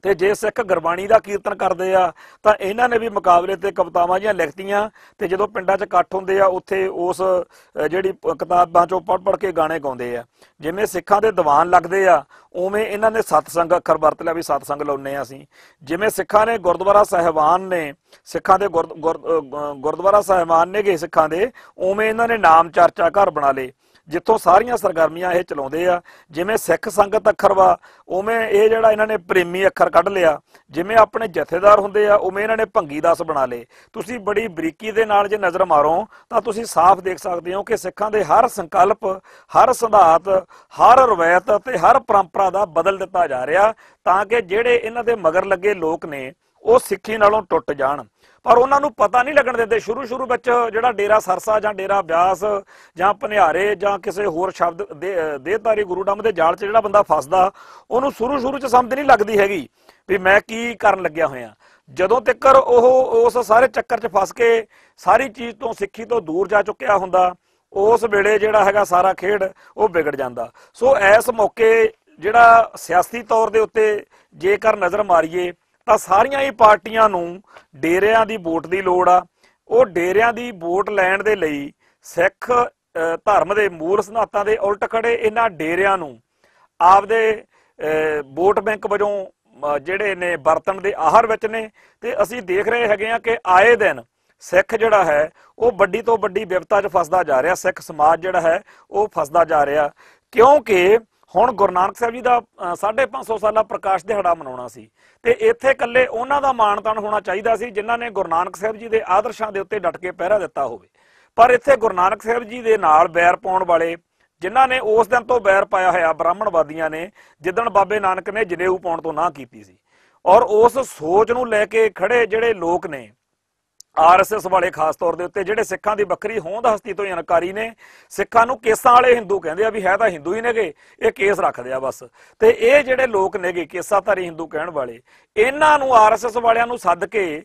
ਤੇ ਜੇ ਸਿੱਖ ਗੁਰਬਾਣੀ ਦਾ ਕੀਰਤਨ ਕਰਦੇ ਆ ਤਾਂ ਇਹਨਾਂ ਨੇ ਵੀ ਮੁਕਾਬਲੇ ਤੇ ਕਵਿਤਾਵਾਂ ਜੀਆਂ ਲਿਖਤੀਆਂ ਤੇ ਜਦੋਂ ਪਿੰਡਾਂ 'ਚ ਇਕੱਠ ਹੁੰਦੇ ਆ ਉੱਥੇ ਉਸ ਜਿਹੜੀ ਕਿਤਾਬਾਂ 'ਚੋਂ ਪੜ ਪੜ ਕੇ ਗਾਣੇ ਗਾਉਂਦੇ ਆ ਜਿਵੇਂ ਸਿੱਖਾਂ ਦੇ ਦੀਵਾਨ ਲੱਗਦੇ ਆ ਉਵੇਂ ਇਹਨਾਂ ਨੇ ਸਤਸੰਗ ਅੱਖਰ ਵਰਤ ਲਿਆ ਵੀ ਸਤਸੰਗ ਲਾਉਨੇ ਆ ਅਸੀਂ ਜਿਵੇਂ ਸਿੱਖਾਂ ਨੇ ਗੁਰਦੁਆਰਾ ਸਹਿਬਾਨ ਨੇ ਸਿੱਖਾਂ ਦੇ ਗੁਰਦੁਆਰਾ ਸਹਿਬਾਨ ਨੇਗੇ ਸਿੱਖਾਂ ਦੇ ਉਵੇਂ ਇਹਨਾਂ ਨੇ ਨਾਮ ਚਰਚਾ ਘਰ ਬਣਾ ਲਏ ਜਿੱਥੋਂ ਸਾਰੀਆਂ ਸਰਗਰਮੀਆਂ ਇਹ ਚਲਾਉਂਦੇ ਆ ਜਿਵੇਂ ਸਿੱਖ ਸੰਗਤ ਅਖਰਵਾ ਉਵੇਂ ਇਹ ਜਿਹੜਾ ਇਹਨਾਂ ਨੇ ਪ੍ਰੇਮੀ ਅੱਖਰ ਕੱਢ ਲਿਆ ਜਿਵੇਂ ਆਪਣੇ ਜਥੇਦਾਰ ਹੁੰਦੇ ਆ ਉਵੇਂ ਇਹਨਾਂ ਨੇ ਭੰਗੀ ਦਾਸ ਬਣਾ ਲਏ ਤੁਸੀਂ ਬੜੀ ਬਰੀਕੀ ਦੇ ਨਾਲ ਜੇ ਨਜ਼ਰ ਮਾਰੋ ਤਾਂ ਤੁਸੀਂ ਸਾਫ਼ ਦੇਖ ਸਕਦੇ ਹੋ ਕਿ ਸਿੱਖਾਂ ਦੇ ਹਰ ਸੰਕਲਪ ਹਰ ਸਿਧਾਂਤ ਹਰ ਰਵਾਇਤ ਅਤੇ ਹਰ ਪਰੰਪਰਾ ਦਾ ਬਦਲ ਦਿੱਤਾ ਜਾ ਰਿਹਾ ਤਾਂ ਕਿ ਜਿਹੜੇ ਇਹਨਾਂ ਦੇ ਮਗਰ ਲੱਗੇ ਲੋਕ ਨੇ ਉਹ ਸਿੱਖੀ ਨਾਲੋਂ ਟੁੱਟ ਜਾਣ ਪਰ ਉਹਨਾਂ ਨੂੰ ਪਤਾ ਨਹੀਂ ਲੱਗਣ ਦਿੰਦੇ ਸ਼ੁਰੂ ਸ਼ੁਰੂ ਵਿੱਚ ਜਿਹੜਾ ਡੇਰਾ ਸਰਸਾ ਜਾਂ ਡੇਰਾ ਬਿਆਸ ਜਾਂ ਪਨਿਹਾਰੇ ਜਾਂ ਕਿਸੇ ਹੋਰ ਸ਼ਬਦ ਦੇਹਧਾਰੀ ਡੰਮ ਦੇ ਜਾਲ 'ਚ ਜਿਹੜਾ ਬੰਦਾ ਫਸਦਾ ਉਹਨੂੰ ਸ਼ੁਰੂ ਸ਼ੁਰੂ 'ਚ ਸਮਝ ਨਹੀਂ ਲੱਗਦੀ ਹੈਗੀ ਵੀ ਮੈਂ ਕੀ ਕਰਨ ਲੱਗਿਆ ਹੋਇਆ ਜਦੋਂ ਤੱਕ ਉਹ ਉਸ ਸਾਰੇ ਚੱਕਰ 'ਚ ਫਸ ਕੇ ਸਾਰੀ ਚੀਜ਼ ਤੋਂ ਸਿੱਖੀ ਤੋਂ ਦੂਰ ਜਾ ਚੁੱਕਿਆ ਹੁੰਦਾ ਉਸ ਵੇਲੇ ਜਿਹੜਾ ਹੈਗਾ ਸਾਰਾ ਖੇਡ ਉਹ ਵਿਗੜ ਜਾਂਦਾ ਸੋ ਇਸ ਮੌਕੇ ਜਿਹੜਾ ਸਿਆਸੀ ਤੌਰ ਦੇ ਉੱਤੇ ਜੇਕਰ ਨਜ਼ਰ ਮਾਰੀਏ ਤਾਂ ਸਾਰੀਆਂ ਹੀ ਪਾਰਟੀਆਂ ਨੂੰ ਡੇਰਿਆਂ ਦੀ ਵੋਟ ਦੀ ਲੋੜ ਆ ਉਹ ਡੇਰਿਆਂ ਦੀ ਵੋਟ ਲੈਣ ਦੇ ਲਈ ਸਿੱਖ ਧਰਮ ਦੇ ਮੂਲ ਸਿਧਾਂਤਾਂ ਦੇ ਉਲਟ ਖੜੇ ਇਹਨਾਂ ਡੇਰਿਆਂ ਨੂੰ ਆਪਦੇ ਵੋਟ ਬੈਂਕ ਵਜੋਂ ਜਿਹੜੇ ਨੇ ਵਰਤਣ ਦੇ ਆਹਰ ਵਿੱਚ ਨੇ ਤੇ ਅਸੀਂ ਦੇਖ ਰਹੇ ਹੈਗੇ ਆ ਕਿ ਆਏ ਦਿਨ ਸਿੱਖ ਜਿਹੜਾ ਹੈ ਉਹ ਵੱਡੀ ਤੋਂ ਵੱਡੀ ਵਿਵਤਾ 'ਚ ਫਸਦਾ ਜਾ ਰਿਹਾ ਸਿੱਖ ਸਮਾਜ ਜਿਹੜਾ ਹੈ ਉਹ ਫਸਦਾ ਜਾ ਰਿਹਾ ਕਿਉਂਕਿ ਹੁਣ ਗੁਰੂ ਨਾਨਕ ਸਾਹਿਬ ਜੀ ਦਾ 550 ਸਾਲਾ ਪ੍ਰਕਾਸ਼ ਦਿਹਾੜਾ ਮਨਾਉਣਾ ਸੀ ਤੇ ਇੱਥੇ ਇਕੱਲੇ ਉਹਨਾਂ ਦਾ ਮਾਣ-ਤਾਣ ਹੋਣਾ ਚਾਹੀਦਾ ਸੀ ਜਿਨ੍ਹਾਂ ਨੇ ਗੁਰੂ ਨਾਨਕ ਸਾਹਿਬ ਜੀ ਦੇ ਆਦਰਸ਼ਾਂ ਦੇ ਉੱਤੇ ਡਟ ਕੇ ਪਹਿਰਾ ਦਿੱਤਾ ਹੋਵੇ ਪਰ ਇੱਥੇ ਗੁਰੂ ਨਾਨਕ ਸਾਹਿਬ ਜੀ ਦੇ ਨਾਲ ਬੈਰ ਪਾਉਣ ਵਾਲੇ ਜਿਨ੍ਹਾਂ ਨੇ ਉਸ ਦਿਨ ਤੋਂ ਬੈਰ ਪਾਇਆ ਹੋਇਆ ਬ੍ਰਾਹਮਣਵਾਦੀਆਂ ਨੇ ਜਿੱਦਣ ਬਾਬੇ ਨਾਨਕ ਨੇ ਜਨੇਊ ਪਾਉਣ ਤੋਂ ਨਾ ਕੀਤੀ ਸੀ ਔਰ ਉਸ ਸੋਚ ਨੂੰ ਲੈ ਕੇ ਖੜੇ ਜਿਹੜੇ ਲੋਕ ਨੇ ਆਰਐਸਐਸ ਵਾਲੇ ਖਾਸ ਤੌਰ ਦੇ ਉੱਤੇ ਜਿਹੜੇ ਸਿੱਖਾਂ ਦੀ ਬੱਕਰੀ ਹੋਂਦ ਹਸਤੀ ਤੋਂ ਜਾਣਕਾਰੀ ਨੇ ਸਿੱਖਾਂ ਨੂੰ ਕੇਸਾਂ ਵਾਲੇ ਹਿੰਦੂ ਕਹਿੰਦੇ ਆ ਵੀ ਹੈ ਤਾਂ ਹਿੰਦੂ ਹੀ ਨੇਗੇ ਇਹ ਕੇਸ ਰੱਖਦੇ ਆ ਬਸ ਤੇ ਇਹ ਜਿਹੜੇ ਲੋਕ ਨੇਗੇ ਕੇਸਾਧਾਰੀ ਹਿੰਦੂ ਕਹਿਣ ਵਾਲੇ ਇਹਨਾਂ ਨੂੰ ਆਰਐਸਐਸ ਵਾਲਿਆਂ ਨੂੰ ਸੱਦ ਕੇ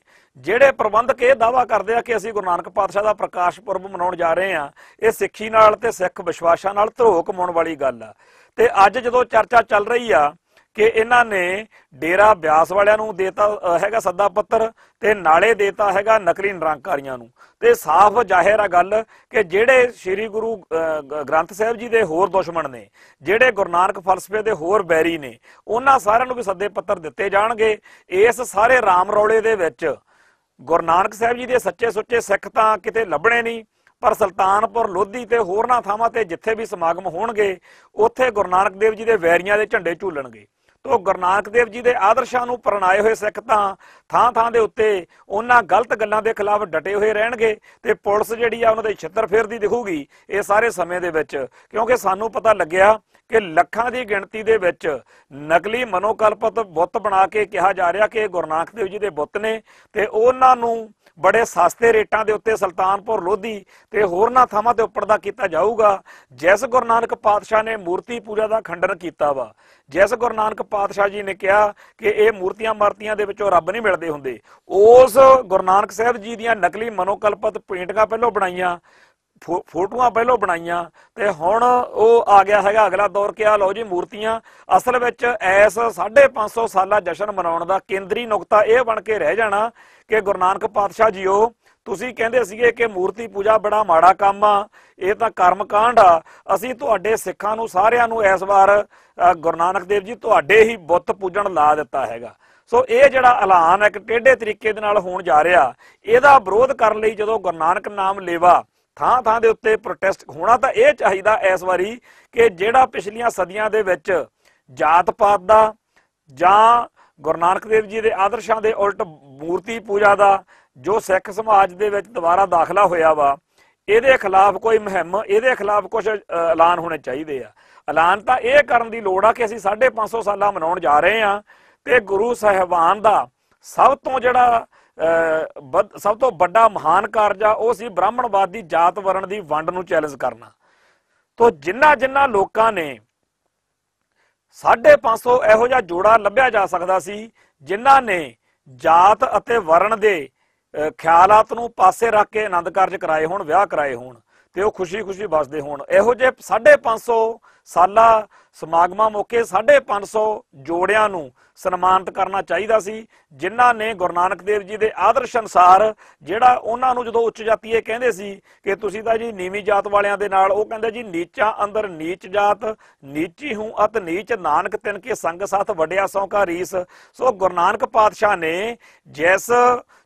ਜਿਹੜੇ ਪ੍ਰਬੰਧਕ ਇਹ ਦਾਵਾ ਕਰਦੇ ਆ ਕਿ ਅਸੀਂ ਗੁਰੂ ਨਾਨਕ ਪਾਤਸ਼ਾਹ ਦਾ ਪ੍ਰਕਾਸ਼ ਪੁਰਬ ਮਨਾਉਣ ਜਾ ਰਹੇ ਆ ਇਹ ਸਿੱਖੀ ਨਾਲ ਤੇ ਸਿੱਖ ਵਿਸ਼ਵਾਸਾਂ ਨਾਲ ਧੋਖ ਮਾਉਣ ਵਾਲੀ ਗੱਲ ਆ ਤੇ ਅੱਜ ਜਦੋਂ ਚਰਚਾ ਚੱਲ ਰਹੀ ਆ ਕਿ ਇਹਨਾਂ ਨੇ ਡੇਰਾ ਬਿਆਸ ਵਾਲਿਆਂ ਨੂੰ ਦੇਤਾ ਹੈਗਾ ਸੱਦਾ ਪੱਤਰ ਤੇ ਨਾਲੇ ਦੇਤਾ ਹੈਗਾ ਨਕਲੀ ਨਿਰੰਕਾਰੀਆਂ ਨੂੰ ਤੇ ਸਾਫ਼ ਜ਼ਾਹਿਰ ਆ ਗੱਲ ਕਿ ਜਿਹੜੇ ਸ੍ਰੀ ਗੁਰੂ ਗ੍ਰੰਥ ਸਾਹਿਬ ਜੀ ਦੇ ਹੋਰ ਦੁਸ਼ਮਣ ਨੇ ਜਿਹੜੇ ਗੁਰੂ ਨਾਨਕ ਫਲਸਫੇ ਦੇ ਹੋਰ ਬੈਰੀ ਨੇ ਉਹਨਾਂ ਸਾਰਿਆਂ ਨੂੰ ਵੀ ਸੱਦੇ ਪੱਤਰ ਦਿੱਤੇ ਜਾਣਗੇ ਇਸ ਸਾਰੇ ਰਾਮ ਰੌਲੇ ਦੇ ਵਿੱਚ ਗੁਰੂ ਨਾਨਕ ਸਾਹਿਬ ਜੀ ਦੇ ਸੱਚੇ ਸੁੱਚੇ ਸਿੱਖ ਤਾਂ ਕਿਤੇ ਲੱਭਣੇ ਨਹੀਂ ਪਰ ਸੁਲਤਾਨਪੁਰ ਲੋਧੀ ਤੇ ਹੋਰਨਾਂ ਥਾਵਾਂ ਤੇ ਜਿੱਥੇ ਵੀ ਸਮਾਗਮ ਹੋਣਗੇ ਉੱਥੇ ਗੁਰੂ ਨਾਨਕ ਦੇਵ ਜੀ ਦੇ ਵੈਰੀਆਂ ਦੇ ਝੰਡੇ ਝੂਲਣਗੇ ਉਹ ਗੁਰੂ ਨਾਨਕ ਦੇਵ ਜੀ ਦੇ ਆਦਰਸ਼ਾਂ ਨੂੰ ਪਰਣਾਏ ਹੋਏ ਸਿੱਖ ਤਾਂ ਥਾਂ ਥਾਂ ਦੇ ਉੱਤੇ ਉਹਨਾਂ ਗਲਤ ਗੱਲਾਂ ਦੇ ਖਿਲਾਫ ਡਟੇ ਹੋਏ ਰਹਿਣਗੇ ਤੇ ਪੁਲਿਸ ਜਿਹੜੀ ਆ ਉਹਨਾਂ ਦੇ ਛਿੱਤਰ ਫੇਰਦੀ ਦਿਖੂਗੀ ਇਹ ਸਾਰੇ ਸਮੇਂ ਦੇ ਵਿੱਚ ਕਿਉਂਕਿ ਸਾਨੂੰ ਪਤਾ ਲੱਗਿਆ ਕਿ ਲੱਖਾਂ ਦੀ ਗਿਣਤੀ ਦੇ ਵਿੱਚ ਨਕਲੀ ਮਨੋਕਲਪਤ ਬੁੱਤ ਬਣਾ ਕੇ ਕਿਹਾ ਜਾ ਰਿਹਾ ਕਿ ਗੁਰੂ ਨਾਨਕ ਦੇਵ ਜੀ ਦੇ ਬੁੱਤ ਨੇ ਤੇ ਉਹਨਾਂ ਨੂੰ ਬੜੇ ਸਸਤੇ ਰੇਟਾਂ ਦੇ ਉੱਤੇ ਸੁਲਤਾਨਪੁਰ ਲੋਧੀ ਤੇ ਹੋਰਨਾਂ ਥਾਵਾਂ ਤੇ ਉੱਪਰ ਦਾ ਕੀਤਾ ਜਾਊਗਾ ਜਿਸ ਗੁਰੂ ਨਾਨਕ ਪਾਤਸ਼ਾਹ ਨੇ ਮੂਰਤੀ ਪੂਜਾ ਦਾ ਖੰਡਨ ਕੀਤਾ ਵਾ ਜਿਸ ਗੁਰੂ ਨਾਨਕ ਪਾਤਸ਼ਾਹ ਜੀ ਨੇ ਕਿਹਾ ਕਿ ਇਹ ਮੂਰਤੀਆਂ ਮਰਤੀਆਂ ਦੇ ਵਿੱਚੋਂ ਰੱਬ ਨਹੀਂ ਮਿਲਦੇ ਹੁੰਦੇ ਉਸ ਗੁਰੂ ਨਾਨਕ ਸਾਹਿਬ ਜੀ ਦੀਆਂ ਨਕਲੀ ਮਨੋਕਲਪਤ ਪੇਂਟਿੰਗਾਂ ਪਹਿਲਾਂ ਬਣਾਈਆਂ ਫੋਟੋਆਂ ਪਹਿਲਾਂ ਬਣਾਈਆਂ ਤੇ ਹੁਣ ਉਹ ਆ ਗਿਆ ਹੈਗਾ ਅਗਲਾ ਦੌਰ ਕਿ ਆ ਲਓ ਜੀ ਮੂਰਤੀਆਂ ਅਸਲ ਵਿੱਚ ਐਸ 550 ਸਾਲਾ ਜਸ਼ਨ ਮਨਾਉਣ ਦਾ ਕੇਂਦਰੀ ਨੁਕਤਾ ਇਹ ਬਣ ਕੇ ਰਹਿ ਜਾਣਾ ਕਿ ਗੁਰੂ ਨਾਨਕ ਪਾਤਸ਼ਾਹ ਜੀਓ ਤੁਸੀਂ ਕਹਿੰਦੇ ਸੀਗੇ ਕਿ ਮੂਰਤੀ ਪੂਜਾ ਬੜਾ ਮਾੜਾ ਕੰਮ ਆ ਇਹ ਤਾਂ ਕਰਮਕਾਂਡ ਆ ਅਸੀਂ ਤੁਹਾਡੇ ਸਿੱਖਾਂ ਨੂੰ ਸਾਰਿਆਂ ਨੂੰ ਇਸ ਵਾਰ ਗੁਰੂ ਨਾਨਕ ਦੇਵ ਜੀ ਤੁਹਾਡੇ ਹੀ ਬੁੱਤ ਪੂਜਣ ਲਾ ਦਿੱਤਾ ਹੈਗਾ ਸੋ ਇਹ ਜਿਹੜਾ ਐਲਾਨ ਹੈ ਇੱਕ ਟੇਢੇ ਤਰੀਕੇ ਦੇ ਨਾਲ ਹੋਣ ਜਾ ਰਿਹਾ ਇਹਦਾ ਵਿਰੋਧ ਕਰਨ ਲਈ ਜਦੋਂ ਗੁਰਨਾਨਕ ਨਾਮ ਲੇਵਾ ਥਾਂ ਥਾਂ ਦੇ ਉੱਤੇ ਪ੍ਰੋਟੈਸਟ ਹੋਣਾ ਤਾਂ ਇਹ ਚਾਹੀਦਾ ਇਸ ਵਾਰੀ ਕਿ ਜਿਹੜਾ ਪਿਛਲੀਆਂ ਸਦੀਆਂ ਦੇ ਵਿੱਚ ਜਾਤ ਪਾਤ ਦਾ ਜਾਂ ਗੁਰੂ ਨਾਨਕ ਦੇਵ ਜੀ ਦੇ ਆਦਰਸ਼ਾਂ ਦੇ ਉਲਟ ਮੂਰਤੀ ਪੂਜਾ ਦਾ ਜੋ ਸਿੱਖ ਸਮਾਜ ਦੇ ਵਿੱਚ ਦੁਬਾਰਾ ਦਾਖਲਾ ਹੋਇਆ ਵਾ ਇਹਦੇ ਖਿਲਾਫ ਕੋਈ ਮਹਿੰਮ ਇਹਦੇ ਖਿਲਾਫ ਕੁਝ ਐਲਾਨ ਹੋਣੇ ਚਾਹੀਦੇ ਆ ਐਲਾਨ ਤਾਂ ਇਹ ਕਰਨ ਦੀ ਲੋੜ ਆ ਕਿ ਅਸੀਂ 550 ਸਾਲਾਂ ਮਨਾਉਣ ਜਾ ਰਹੇ ਆ ਤੇ ਗੁਰੂ ਸਾਹਿਬਾਨ ਦਾ ਸਭ ਤੋਂ ਜਿਹੜਾ ਸਭ ਤੋਂ ਵੱਡਾ ਮਹਾਨ ਕਾਰਜ ਆ ਉਹ ਸੀ ਬ੍ਰਾਹਮਣਵਾਦ ਦੀ ਜਾਤ ਵਰਣ ਦੀ ਵੰਡ ਨੂੰ ਚੈਲੰਜ ਕਰਨਾ ਤੋਂ ਜਿੰਨਾ ਜਿੰਨਾ ਲੋਕਾਂ ਨੇ 550 ਇਹੋ ਜਿਹਾ ਜੋੜਾ ਲੱਭਿਆ ਜਾ ਸਕਦਾ ਸੀ ਜਿਨ੍ਹਾਂ ਨੇ ਜਾਤ ਅਤੇ ਵਰਣ ਦੇ ਖਿਆਲਾਤ ਨੂੰ ਪਾਸੇ ਰੱਖ ਕੇ ਆਨੰਦ ਕਾਰਜ ਕਰਾਏ ਹੋਣ ਵਿਆਹ ਕਰਾਏ ਹੋਣ ਤੇ ਉਹ ਖੁਸ਼ੀ-ਖੁਸ਼ੀ ਵਸਦੇ ਹੋਣ ਇਹੋ ਜੇ 550 ਸਾਲਾ ਸਮਾਗਮਾਂ ਮੌਕੇ 550 ਜੋੜਿਆਂ ਨੂੰ ਸਨਮਾਨਿਤ ਕਰਨਾ ਚਾਹੀਦਾ ਸੀ ਜਿਨ੍ਹਾਂ ਨੇ ਗੁਰੂ ਨਾਨਕ ਦੇਵ ਜੀ ਦੇ ਆਦਰਸ਼ ਅਨਸਾਰ ਜਿਹੜਾ ਉਹਨਾਂ ਨੂੰ ਜਦੋਂ ਉੱਚ ਜਾਤੀਏ ਕਹਿੰਦੇ ਸੀ ਕਿ ਤੁਸੀਂ ਤਾਂ ਜੀ ਨੀਵੀਂ ਜਾਤ ਵਾਲਿਆਂ ਦੇ ਨਾਲ ਉਹ ਕਹਿੰਦੇ ਜੀ ਨੀਚਾ ਅੰਦਰ ਨੀਚ ਜਾਤ ਨੀਚੀ ਹੂੰ ਅਤ ਨੀਚ ਨਾਨਕ ਤਿੰਨ ਕੇ ਸੰਗ ਸਾਥ ਵੱਡਿਆ ਸੌ ਕਾ ਰੀਸ ਸੋ ਗੁਰੂ ਨਾਨਕ ਪਾਤਸ਼ਾਹ ਨੇ ਜਿਸ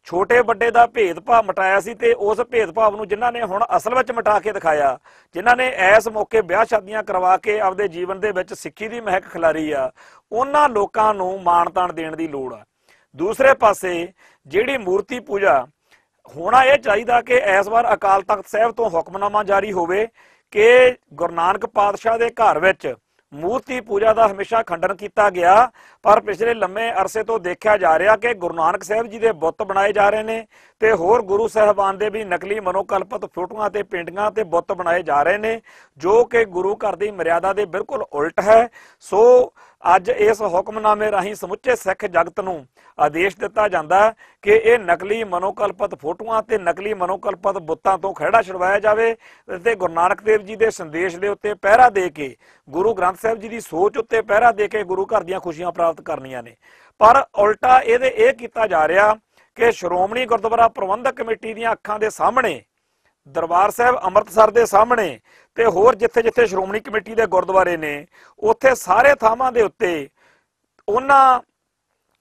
ਛੋਟੇ ਵੱਡੇ ਦਾ ਭੇਦਭਾਵ ਮਟਾਇਆ ਸੀ ਤੇ ਉਸ ਭੇਦਭਾਵ ਨੂੰ ਜਿਨ੍ਹਾਂ ਨੇ ਹੁਣ ਅਸਲ ਵਿੱਚ ਮਟਾ ਕੇ ਦਿਖਾਇਆ ਜਿਨ੍ਹਾਂ ਨੇ ਐਸ ਮੌਕੇ ਵਿਆਹ ਸ਼ਾਦੀਆਂ ਕਰਵਾ ਕੇ ਆਪਦੇ ਜੀਵਨ ਦੇ ਵਿੱਚ ਸਿੱਖੀ ਦੀ ਮਹਿਕ ਖਿਲਾਰੀ ਆ ਉਹਨਾਂ ਲੋਕਾਂ ਨੂੰ ਮਾਣ ਦੇਣ ਦੀ ਲੋੜ ਆ ਦੂਸਰੇ ਪਾਸੇ ਜਿਹੜੀ ਮੂਰਤੀ ਪੂਜਾ ਹੋਣਾ ਇਹ ਚਾਹੀਦਾ ਕਿ ਇਸ ਵਾਰ ਅਕਾਲ ਤਖਤ ਸਾਹਿਬ ਤੋਂ ਹੁਕਮਨਾਮਾ ਜਾਰੀ ਹੋਵੇ ਕਿ ਗੁਰੂ ਨਾਨਕ ਪਾਤਸ਼ਾਹ ਦੇ ਘਰ ਵਿੱਚ ਮੂਰਤੀ ਪੂਜਾ ਦਾ ਹਮੇਸ਼ਾ ਖੰਡਨ ਕੀਤਾ ਗਿਆ ਪਰ ਪਿਛਲੇ ਲੰਮੇ ਅਰਸੇ ਤੋਂ ਦੇਖਿਆ ਜਾ ਰਿਹਾ ਕਿ ਗੁਰੂ ਨਾਨਕ ਸਾਹਿਬ ਜੀ ਦੇ ਬੁੱਤ ਬਣਾਏ ਜਾ ਰਹੇ ਨੇ ਤੇ ਹੋਰ ਗੁਰੂ ਸਾਹਿਬਾਨ ਦੇ ਵੀ ਨਕਲੀ ਮਨੋਕਲਪਤ ਫੋਟੋਆਂ ਤੇ ਪੇਂਟਿੰਗਾਂ ਤੇ ਬੁੱਤ ਬਣਾਏ ਜਾ ਰਹੇ ਨੇ ਜੋ ਕਿ ਗੁਰੂ ਘਰ ਦੀ ਮਰਿਆਦਾ ਦੇ ਬਿਲਕੁਲ ਉਲਟ ਹੈ ਸੋ ਅੱਜ ਇਸ ਹੁਕਮਨਾਮੇ ਰਾਹੀਂ ਸਮੁੱਚੇ ਸਿੱਖ ਜਗਤ ਨੂੰ ਆਦੇਸ਼ ਦਿੱਤਾ ਜਾਂਦਾ ਕਿ ਇਹ ਨਕਲੀ ਮਨੋਕਲਪਤ ਫੋਟੋਆਂ ਤੇ ਨਕਲੀ ਮਨੋਕਲਪਤ ਬੁੱਤਾਂ ਤੋਂ ਖਿਹੜਾ ਛੁਡਵਾਇਆ ਜਾਵੇ ਤੇ ਗੁਰੂ ਨਾਨਕ ਦੇਵ ਜੀ ਦੇ ਸੰਦੇਸ਼ ਦੇ ਉੱਤੇ ਪਹਿਰਾ ਦੇ ਕੇ ਗੁਰੂ ਗ੍ਰੰਥ ਸਾਹਿਬ ਜੀ ਦੀ ਸੋਚ ਉੱਤੇ ਪਹਿਰਾ ਦੇ ਕੇ ਗੁਰੂ ਘਰ ਦੀਆਂ ਖੁਸ਼ੀਆਂ ਪ੍ਰਾਪਤ ਕਰਨੀਆਂ ਨੇ ਪਰ ਉਲਟਾ ਇਹਦੇ ਇਹ ਕੀਤਾ ਜਾ ਰਿਹਾ ਕਿ ਸ਼੍ਰੋਮਣੀ ਗੁਰਦੁਆਰਾ ਪ੍ਰਬੰਧਕ ਕਮੇਟੀ ਦੀਆਂ ਅੱਖਾਂ ਦੇ ਸਾਹਮਣੇ ਦਰਬਾਰ ਸਾਹਿਬ ਅੰਮ੍ਰਿਤਸਰ ਦੇ ਸਾਹਮਣੇ ਤੇ ਹੋਰ ਜਿੱਥੇ-ਜਿੱਥੇ ਸ਼੍ਰੋਮਣੀ ਕਮੇਟੀ ਦੇ ਗੁਰਦੁਆਰੇ ਨੇ ਉੱਥੇ ਸਾਰੇ ਥਾਵਾਂ ਦੇ ਉੱਤੇ ਉਹਨਾਂ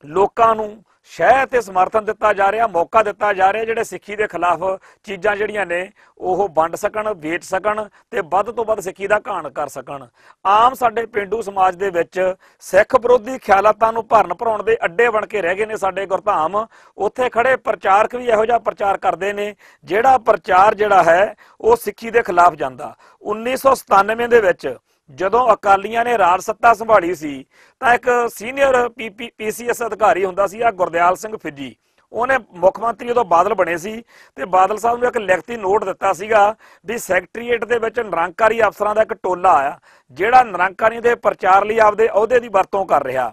ਲੋਕਾਂ ਨੂੰ ਸ਼ਹਿ ਤੇ ਸਮਰਥਨ ਦਿੱਤਾ ਜਾ ਰਿਹਾ ਮੌਕਾ ਦਿੱਤਾ ਜਾ ਰਿਹਾ ਜਿਹੜੇ ਸਿੱਖੀ ਦੇ ਖਿਲਾਫ ਚੀਜ਼ਾਂ ਜਿਹੜੀਆਂ ਨੇ ਉਹ ਵੰਡ ਸਕਣ ਵੇਚ ਸਕਣ ਤੇ ਵੱਧ ਤੋਂ ਵੱਧ ਸਿੱਖੀ ਦਾ ਘਾਣ ਕਰ ਸਕਣ ਆਮ ਸਾਡੇ ਪਿੰਡੂ ਸਮਾਜ ਦੇ ਵਿੱਚ ਸਿੱਖ ਵਿਰੋਧੀ ਖਿਆਲਾਤਾਂ ਨੂੰ ਭਰਨ ਭਰਾਉਣ ਦੇ ਅੱਡੇ ਬਣ ਕੇ ਰਹਿ ਗਏ ਨੇ ਸਾਡੇ ਗੁਰਧਾਮ ਉੱਥੇ ਖੜੇ ਪ੍ਰਚਾਰਕ ਵੀ ਇਹੋ ਜਿਹਾ ਪ੍ਰਚਾਰ ਕਰਦੇ ਨੇ ਜਿਹੜਾ ਪ੍ਰਚਾਰ ਜਿਹੜਾ ਹੈ ਉਹ ਸਿੱਖੀ ਦੇ ਖਿਲਾਫ ਜਾਂਦਾ 1997 ਦੇ ਵਿੱਚ ਜਦੋਂ ਅਕਾਲੀਆਂ ਨੇ ਰਾਜ ਸੱਤਾ ਸੰਭਾਲੀ ਸੀ ਤਾਂ ਇੱਕ ਸੀਨੀਅਰ ਪੀਸੀਐਸ ਅਧਿਕਾਰੀ ਹੁੰਦਾ ਸੀ ਆ ਗੁਰਦਿਆਲ ਸਿੰਘ ਫਿੱਜੀ ਉਹਨੇ ਮੁੱਖ ਮੰਤਰੀ ਉਦੋਂ ਬਾਦਲ ਬਣੇ ਸੀ ਤੇ ਬਾਦਲ ਸਾਹਿਬ ਨੂੰ ਇੱਕ ਲਿਖਤੀ ਨੋਟ ਦਿੱਤਾ ਸੀਗਾ ਵੀ ਸੈਕਟਰੀਏਟ ਦੇ ਵਿੱਚ ਨਿਰੰਕਾਰੀ ਅਫਸਰਾਂ ਦਾ ਇੱਕ ਟੋਲਾ ਆ ਜਿਹੜਾ ਨਿਰੰਕਾਰੀ ਦੇ ਪ੍ਰਚਾਰ ਲਈ ਆਪਦੇ ਅਹੁਦੇ ਦੀ ਵਰਤੋਂ ਕਰ ਰਿਹਾ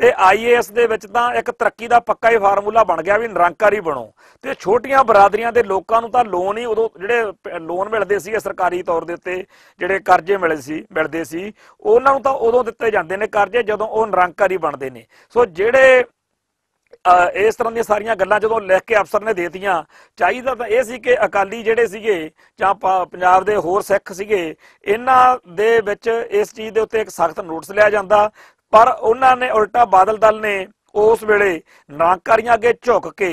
ਤੇ ਆਈਏਐਸ ਦੇ ਵਿੱਚ ਤਾਂ ਇੱਕ ਤਰੱਕੀ ਦਾ ਪੱਕਾ ਹੀ ਫਾਰਮੂਲਾ ਬਣ ਗਿਆ ਵੀ ਨਿਰੰਕਾਰ ਹੀ ਬਣੋ ਤੇ ਛੋਟੀਆਂ ਬਰਾਦਰੀਆਂ ਦੇ ਲੋਕਾਂ ਨੂੰ ਤਾਂ ਲੋਨ ਹੀ ਉਦੋਂ ਜਿਹੜੇ ਲੋਨ ਮਿਲਦੇ ਸੀ ਸਰਕਾਰੀ ਤੌਰ ਦੇ ਉੱਤੇ ਜਿਹੜੇ ਕਰਜ਼ੇ ਮਿਲਦੇ ਸੀ ਮਿਲਦੇ ਸੀ ਉਹਨਾਂ ਨੂੰ ਤਾਂ ਉਦੋਂ ਦਿੱਤੇ ਜਾਂਦੇ ਨੇ ਕਰਜ਼ੇ ਜਦੋਂ ਉਹ ਨਿਰੰਕਾਰ ਹੀ ਬਣਦੇ ਨੇ ਸੋ ਜਿਹੜੇ ਇਸ ਤਰ੍ਹਾਂ ਦੀਆਂ ਸਾਰੀਆਂ ਗੱਲਾਂ ਜਦੋਂ ਲਿਖ ਕੇ ਅਫਸਰ ਨੇ ਦੇਤੀਆਂ ਚਾਹੀਦਾ ਤਾਂ ਇਹ ਸੀ ਕਿ ਅਕਾਲੀ ਜਿਹੜੇ ਸੀਗੇ ਜਾਂ ਪੰਜਾਬ ਦੇ ਹੋਰ ਸਿੱਖ ਸੀਗੇ ਇਹਨਾਂ ਦੇ ਵਿੱਚ ਇਸ ਚੀਜ਼ ਦੇ ਉੱਤੇ ਇੱਕ ਸਖਤ ਨੋਟਿਸ ਲਿਆ ਜਾਂਦਾ ਪਰ ਉਹਨਾਂ ਨੇ ਉਲਟਾ ਬਾਦਲ ਦਲ ਨੇ ਉਸ ਵੇਲੇ ਨਾਕਾਰੀਆਂ ਅੱਗੇ ਝੁੱਕ ਕੇ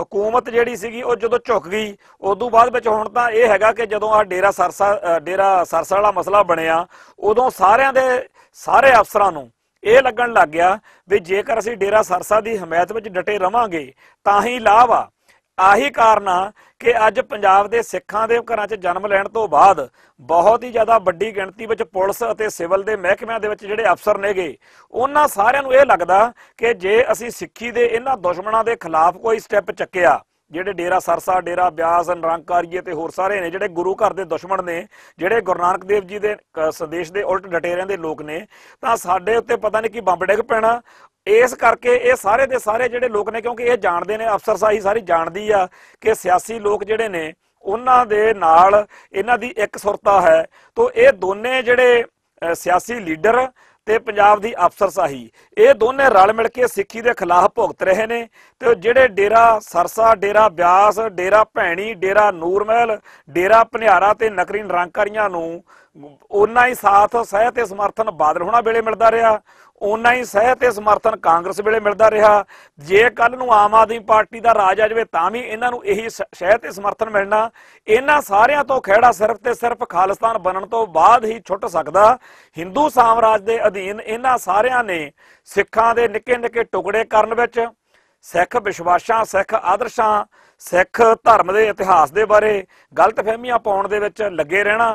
ਹਕੂਮਤ ਜਿਹੜੀ ਸੀਗੀ ਉਹ ਜਦੋਂ ਝੁੱਕ ਗਈ ਉਦੋਂ ਬਾਅਦ ਵਿੱਚ ਹੁਣ ਤਾਂ ਇਹ ਹੈਗਾ ਕਿ ਜਦੋਂ ਆ ਡੇਰਾ ਸਰਸਾ ਡੇਰਾ ਸਰਸਾ ਵਾਲਾ ਮਸਲਾ ਬਣਿਆ ਉਦੋਂ ਸਾਰਿਆਂ ਦੇ ਸਾਰੇ ਅਫਸਰਾਂ ਨੂੰ ਇਹ ਲੱਗਣ ਲੱਗ ਗਿਆ ਵੀ ਜੇਕਰ ਅਸੀਂ ਡੇਰਾ ਸਰਸਾ ਦੀ ਹਮਾਇਤ ਵਿੱਚ ਡਟੇ ਰਵਾਂਗੇ ਤਾਂ ਹੀ ਲਾਭ ਆ ਆਹੀ ਕਾਰਨ ਆ ਕਿ ਅੱਜ ਪੰਜਾਬ ਦੇ ਸਿੱਖਾਂ ਦੇ ਘਰਾਂ 'ਚ ਜਨਮ ਲੈਣ ਤੋਂ ਬਾਅਦ ਬਹੁਤ ਹੀ ਜ਼ਿਆਦਾ ਵੱਡੀ ਗਿਣਤੀ ਵਿੱਚ ਪੁਲਿਸ ਅਤੇ ਸਿਵਲ ਦੇ ਮਹਿਕਮਿਆਂ ਦੇ ਵਿੱਚ ਜਿਹੜੇ ਅਫਸਰ ਨੇਗੇ ਉਹਨਾਂ ਸਾਰਿਆਂ ਨੂੰ ਇਹ ਲੱਗਦਾ ਕਿ ਜੇ ਅਸੀਂ ਸਿੱਖੀ ਦੇ ਇਹਨਾਂ ਦੁਸ਼ਮਣਾਂ ਦੇ ਖਿਲਾਫ ਕੋਈ ਸਟੈਪ ਚੱਕਿਆ ਜਿਹੜੇ ਡੇਰਾ ਸਰਸਾ ਡੇਰਾ ਬਿਆਸ ਨਿਰੰਕਾਰੀਏ ਤੇ ਹੋਰ ਸਾਰੇ ਨੇ ਜਿਹੜੇ ਗੁਰੂ ਘਰ ਦੇ ਦੁਸ਼ਮਣ ਨੇ ਜਿਹੜੇ ਗੁਰੂ ਨਾਨਕ ਦੇਵ ਜੀ ਦੇ ਸੰਦੇਸ਼ ਦੇ ਉਲਟ ਡਟੇ ਰਹਿੰਦੇ ਲੋਕ ਨੇ ਤਾਂ ਸਾਡੇ ਉੱਤੇ ਪਤਾ ਨਹੀਂ ਕੀ ਬੰਬ ਡਿੱਗ ਪੈਣਾ ਇਸ ਕਰਕੇ ਇਹ ਸਾਰੇ ਦੇ ਸਾਰੇ ਜਿਹੜੇ ਲੋਕ ਨੇ ਕਿਉਂਕਿ ਇਹ ਜਾਣਦੇ ਨੇ ਸਾਹੀ ਸਾਰੀ ਜਾਣਦੀ ਆ ਕਿ ਸਿਆਸੀ ਲੋਕ ਜਿਹੜੇ ਨੇ ਉਹਨਾਂ ਦੇ ਨਾਲ ਇਹਨਾਂ ਦੀ ਇੱਕ ਸੁਰਤਾ ਹੈ ਤੋਂ ਇਹ ਦੋਨੇ ਜਿਹੜੇ ਸਿਆਸੀ ਲੀਡਰ ਤੇ ਪੰਜਾਬ ਦੀ ਅਫਸਰਸ਼ਾਹੀ ਇਹ ਦੋਨੇ ਰਲ ਮਿਲ ਕੇ ਸਿੱਖੀ ਦੇ ਖਿਲਾਫ ਭੁਗਤ ਰਹੇ ਨੇ ਤੇ ਜਿਹੜੇ ਡੇਰਾ ਸਰਸਾ ਡੇਰਾ ਬਿਆਸ ਡੇਰਾ ਭੈਣੀ ਡੇਰਾ ਨੂਰਮਹਿਲ ਡੇਰਾ ਪਨਿਹਾਰਾ ਤੇ ਨਕਰੀ ਨਿਰੰਕਾਰੀਆਂ ਨੂੰ ਉਹਨਾਂ ਹੀ ਸਾਥ ਸਹਿਤ ਤੇ ਸਮਰਥਨ ਬਾਦਲ ਹੋਣਾ ਵੇਲੇ ਮਿਲਦਾ ਰਿਹਾ ਉਨਾ ਹੀ ਸਹਿ ਤੇ ਸਮਰਥਨ ਕਾਂਗਰਸ ਵੇਲੇ ਮਿਲਦਾ ਰਿਹਾ ਜੇ ਕੱਲ ਨੂੰ ਆਮ ਆਦਮੀ ਪਾਰਟੀ ਦਾ ਰਾਜ ਆ ਜਾਵੇ ਤਾਂ ਵੀ ਇਹਨਾਂ ਨੂੰ ਇਹੀ ਸਹਿ ਤੇ ਸਮਰਥਨ ਮਿਲਣਾ ਇਹਨਾਂ ਸਾਰਿਆਂ ਤੋਂ ਖਿਹੜਾ ਸਿਰਫ ਤੇ ਸਿਰਫ ਖਾਲਿਸਤਾਨ ਬਣਨ ਤੋਂ ਬਾਅਦ ਹੀ ਛੁੱਟ ਸਕਦਾ ਹਿੰਦੂ ਸਾਮਰਾਜ ਦੇ ਅਧੀਨ ਇਹਨਾਂ ਸਾਰਿਆਂ ਨੇ ਸਿੱਖਾਂ ਦੇ ਨਿੱਕੇ ਨਿੱਕੇ ਟੁਕੜੇ ਕਰਨ ਵਿੱਚ ਸਿੱਖ ਵਿਸ਼ਵਾਸਾਂ ਸਿੱਖ ਆਦਰਸ਼ਾਂ ਸਿੱਖ ਧਰਮ ਦੇ ਇਤਿਹਾਸ ਦੇ ਬਾਰੇ ਗਲਤਫਹਿਮੀਆਂ ਪਾਉਣ ਦੇ ਵਿੱਚ ਲੱਗੇ ਰਹਿਣਾ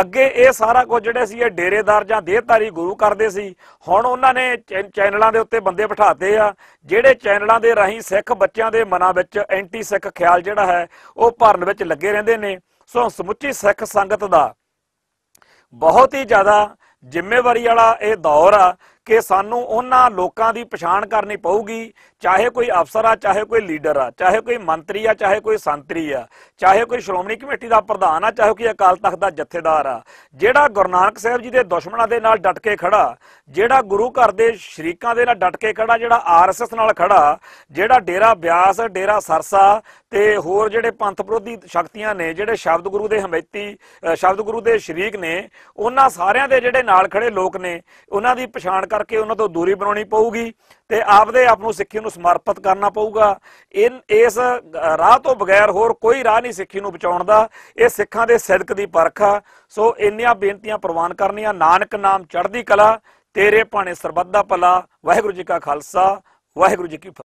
ਅੱਗੇ ਇਹ ਸਾਰਾ ਕੁਝ ਜਿਹੜੇ ਸੀ ਇਹ ਡੇਰੇਦਾਰ ਜਾਂ ਦੇਹਧਾਰੀ ਗੁਰੂ ਕਰਦੇ ਸੀ ਹੁਣ ਉਹਨਾਂ ਨੇ ਚੈਨਲਾਂ ਦੇ ਉੱਤੇ ਬੰਦੇ ਬਿਠਾਤੇ ਆ ਜਿਹੜੇ ਚੈਨਲਾਂ ਦੇ ਰਾਹੀਂ ਸਿੱਖ ਬੱਚਿਆਂ ਦੇ ਮਨਾਂ ਵਿੱਚ ਐਂਟੀ ਸਿੱਖ ਖਿਆਲ ਜਿਹੜਾ ਹੈ ਉਹ ਭਰਨ ਵਿੱਚ ਲੱਗੇ ਰਹਿੰਦੇ ਨੇ ਸੋ ਸਮੁੱਚੀ ਸਿੱਖ ਸੰਗਤ ਦਾ ਬਹੁਤ ਹੀ ਜ਼ਿਆਦਾ ਜ਼ਿੰਮੇਵਾਰੀ ਵਾਲਾ ਇਹ ਦੌਰ ਆ ਕਿ ਸਾਨੂੰ ਉਹਨਾਂ ਲੋਕਾਂ ਦੀ ਪਛਾਣ ਕਰਨੀ ਪਊਗੀ ਚਾਹੇ ਕੋਈ ਅਫਸਰ ਆ ਚਾਹੇ ਕੋਈ ਲੀਡਰ ਆ ਚਾਹੇ ਕੋਈ ਮੰਤਰੀ ਆ ਚਾਹੇ ਕੋਈ ਸੰਤਰੀ ਆ ਚਾਹੇ ਕੋਈ ਸ਼੍ਰੋਮਣੀ ਕਮੇਟੀ ਦਾ ਪ੍ਰਧਾਨ ਆ ਚਾਹੇ ਕੋਈ ਅਕਾਲ ਤਖਤ ਦਾ ਜਥੇਦਾਰ ਆ ਜਿਹੜਾ ਗੁਰੂ ਨਾਨਕ ਸਾਹਿਬ ਜੀ ਦੇ ਦੁਸ਼ਮਣਾਂ ਦੇ ਨਾਲ ਡਟ ਕੇ ਖੜਾ ਜਿਹੜਾ ਗੁਰੂ ਘਰ ਦੇ ਸ਼ਰੀਕਾਂ ਦੇ ਨਾਲ ਡਟ ਕੇ ਖੜਾ ਜਿਹੜਾ ਆਰਐਸਐਸ ਨਾਲ ਖੜਾ ਜਿਹੜਾ ਡੇਰਾ ਬਿਆਸ ਡੇਰਾ ਸਰਸਾ ਤੇ ਹੋਰ ਜਿਹੜੇ ਪੰਥ ਵਿਰੋਧੀ ਸ਼ਕਤੀਆਂ ਨੇ ਜਿਹੜੇ ਸ਼ਬਦ ਗੁਰੂ ਦੇ ਹਮੈਤੀ ਸ਼ਬਦ ਗੁਰੂ ਦੇ ਸ਼ਰੀਕ ਨੇ ਉਹਨਾਂ ਸਾਰਿਆਂ ਦੇ ਜਿਹੜੇ ਨਾਲ ਖੜੇ ਲੋਕ ਨੇ ਉਹਨਾਂ ਦੀ ਪਛਾਣ ਕਰਕੇ ਉਹਨਾਂ ਤੋਂ ਦੂਰੀ ਬਣਾਉਣੀ ਪਊਗੀ ਤੇ ਆਪਦੇ ਆਪ ਨੂੰ ਸਿੱਖੀ ਨੂੰ ਸਮਰਪਿਤ ਕਰਨਾ ਪਊਗਾ ਇਨ ਇਸ ਰਾਹ ਤੋਂ ਬਗੈਰ ਹੋਰ ਕੋਈ ਰਾਹ ਨਹੀਂ ਸਿੱਖੀ ਨੂੰ ਬਚਾਉਣ ਦਾ ਇਹ ਸਿੱਖਾਂ ਦੇ ਸਦਕ ਦੀ ਪਰਖ ਆ ਸੋ ਇੰਨੀਆਂ ਬੇਨਤੀਆਂ ਪ੍ਰਵਾਨ ਕਰਨੀਆਂ ਨਾਨਕ ਨਾਮ ਚੜ੍ਹਦੀ ਕਲਾ ਤੇਰੇ ਭਾਣੇ ਸਰਬੱਤ ਦਾ ਭਲਾ ਵਾਹਿਗੁਰੂ ਜੀ ਕਾ ਖਾਲਸਾ ਵਾਹਿਗੁਰੂ ਜੀ ਕੀ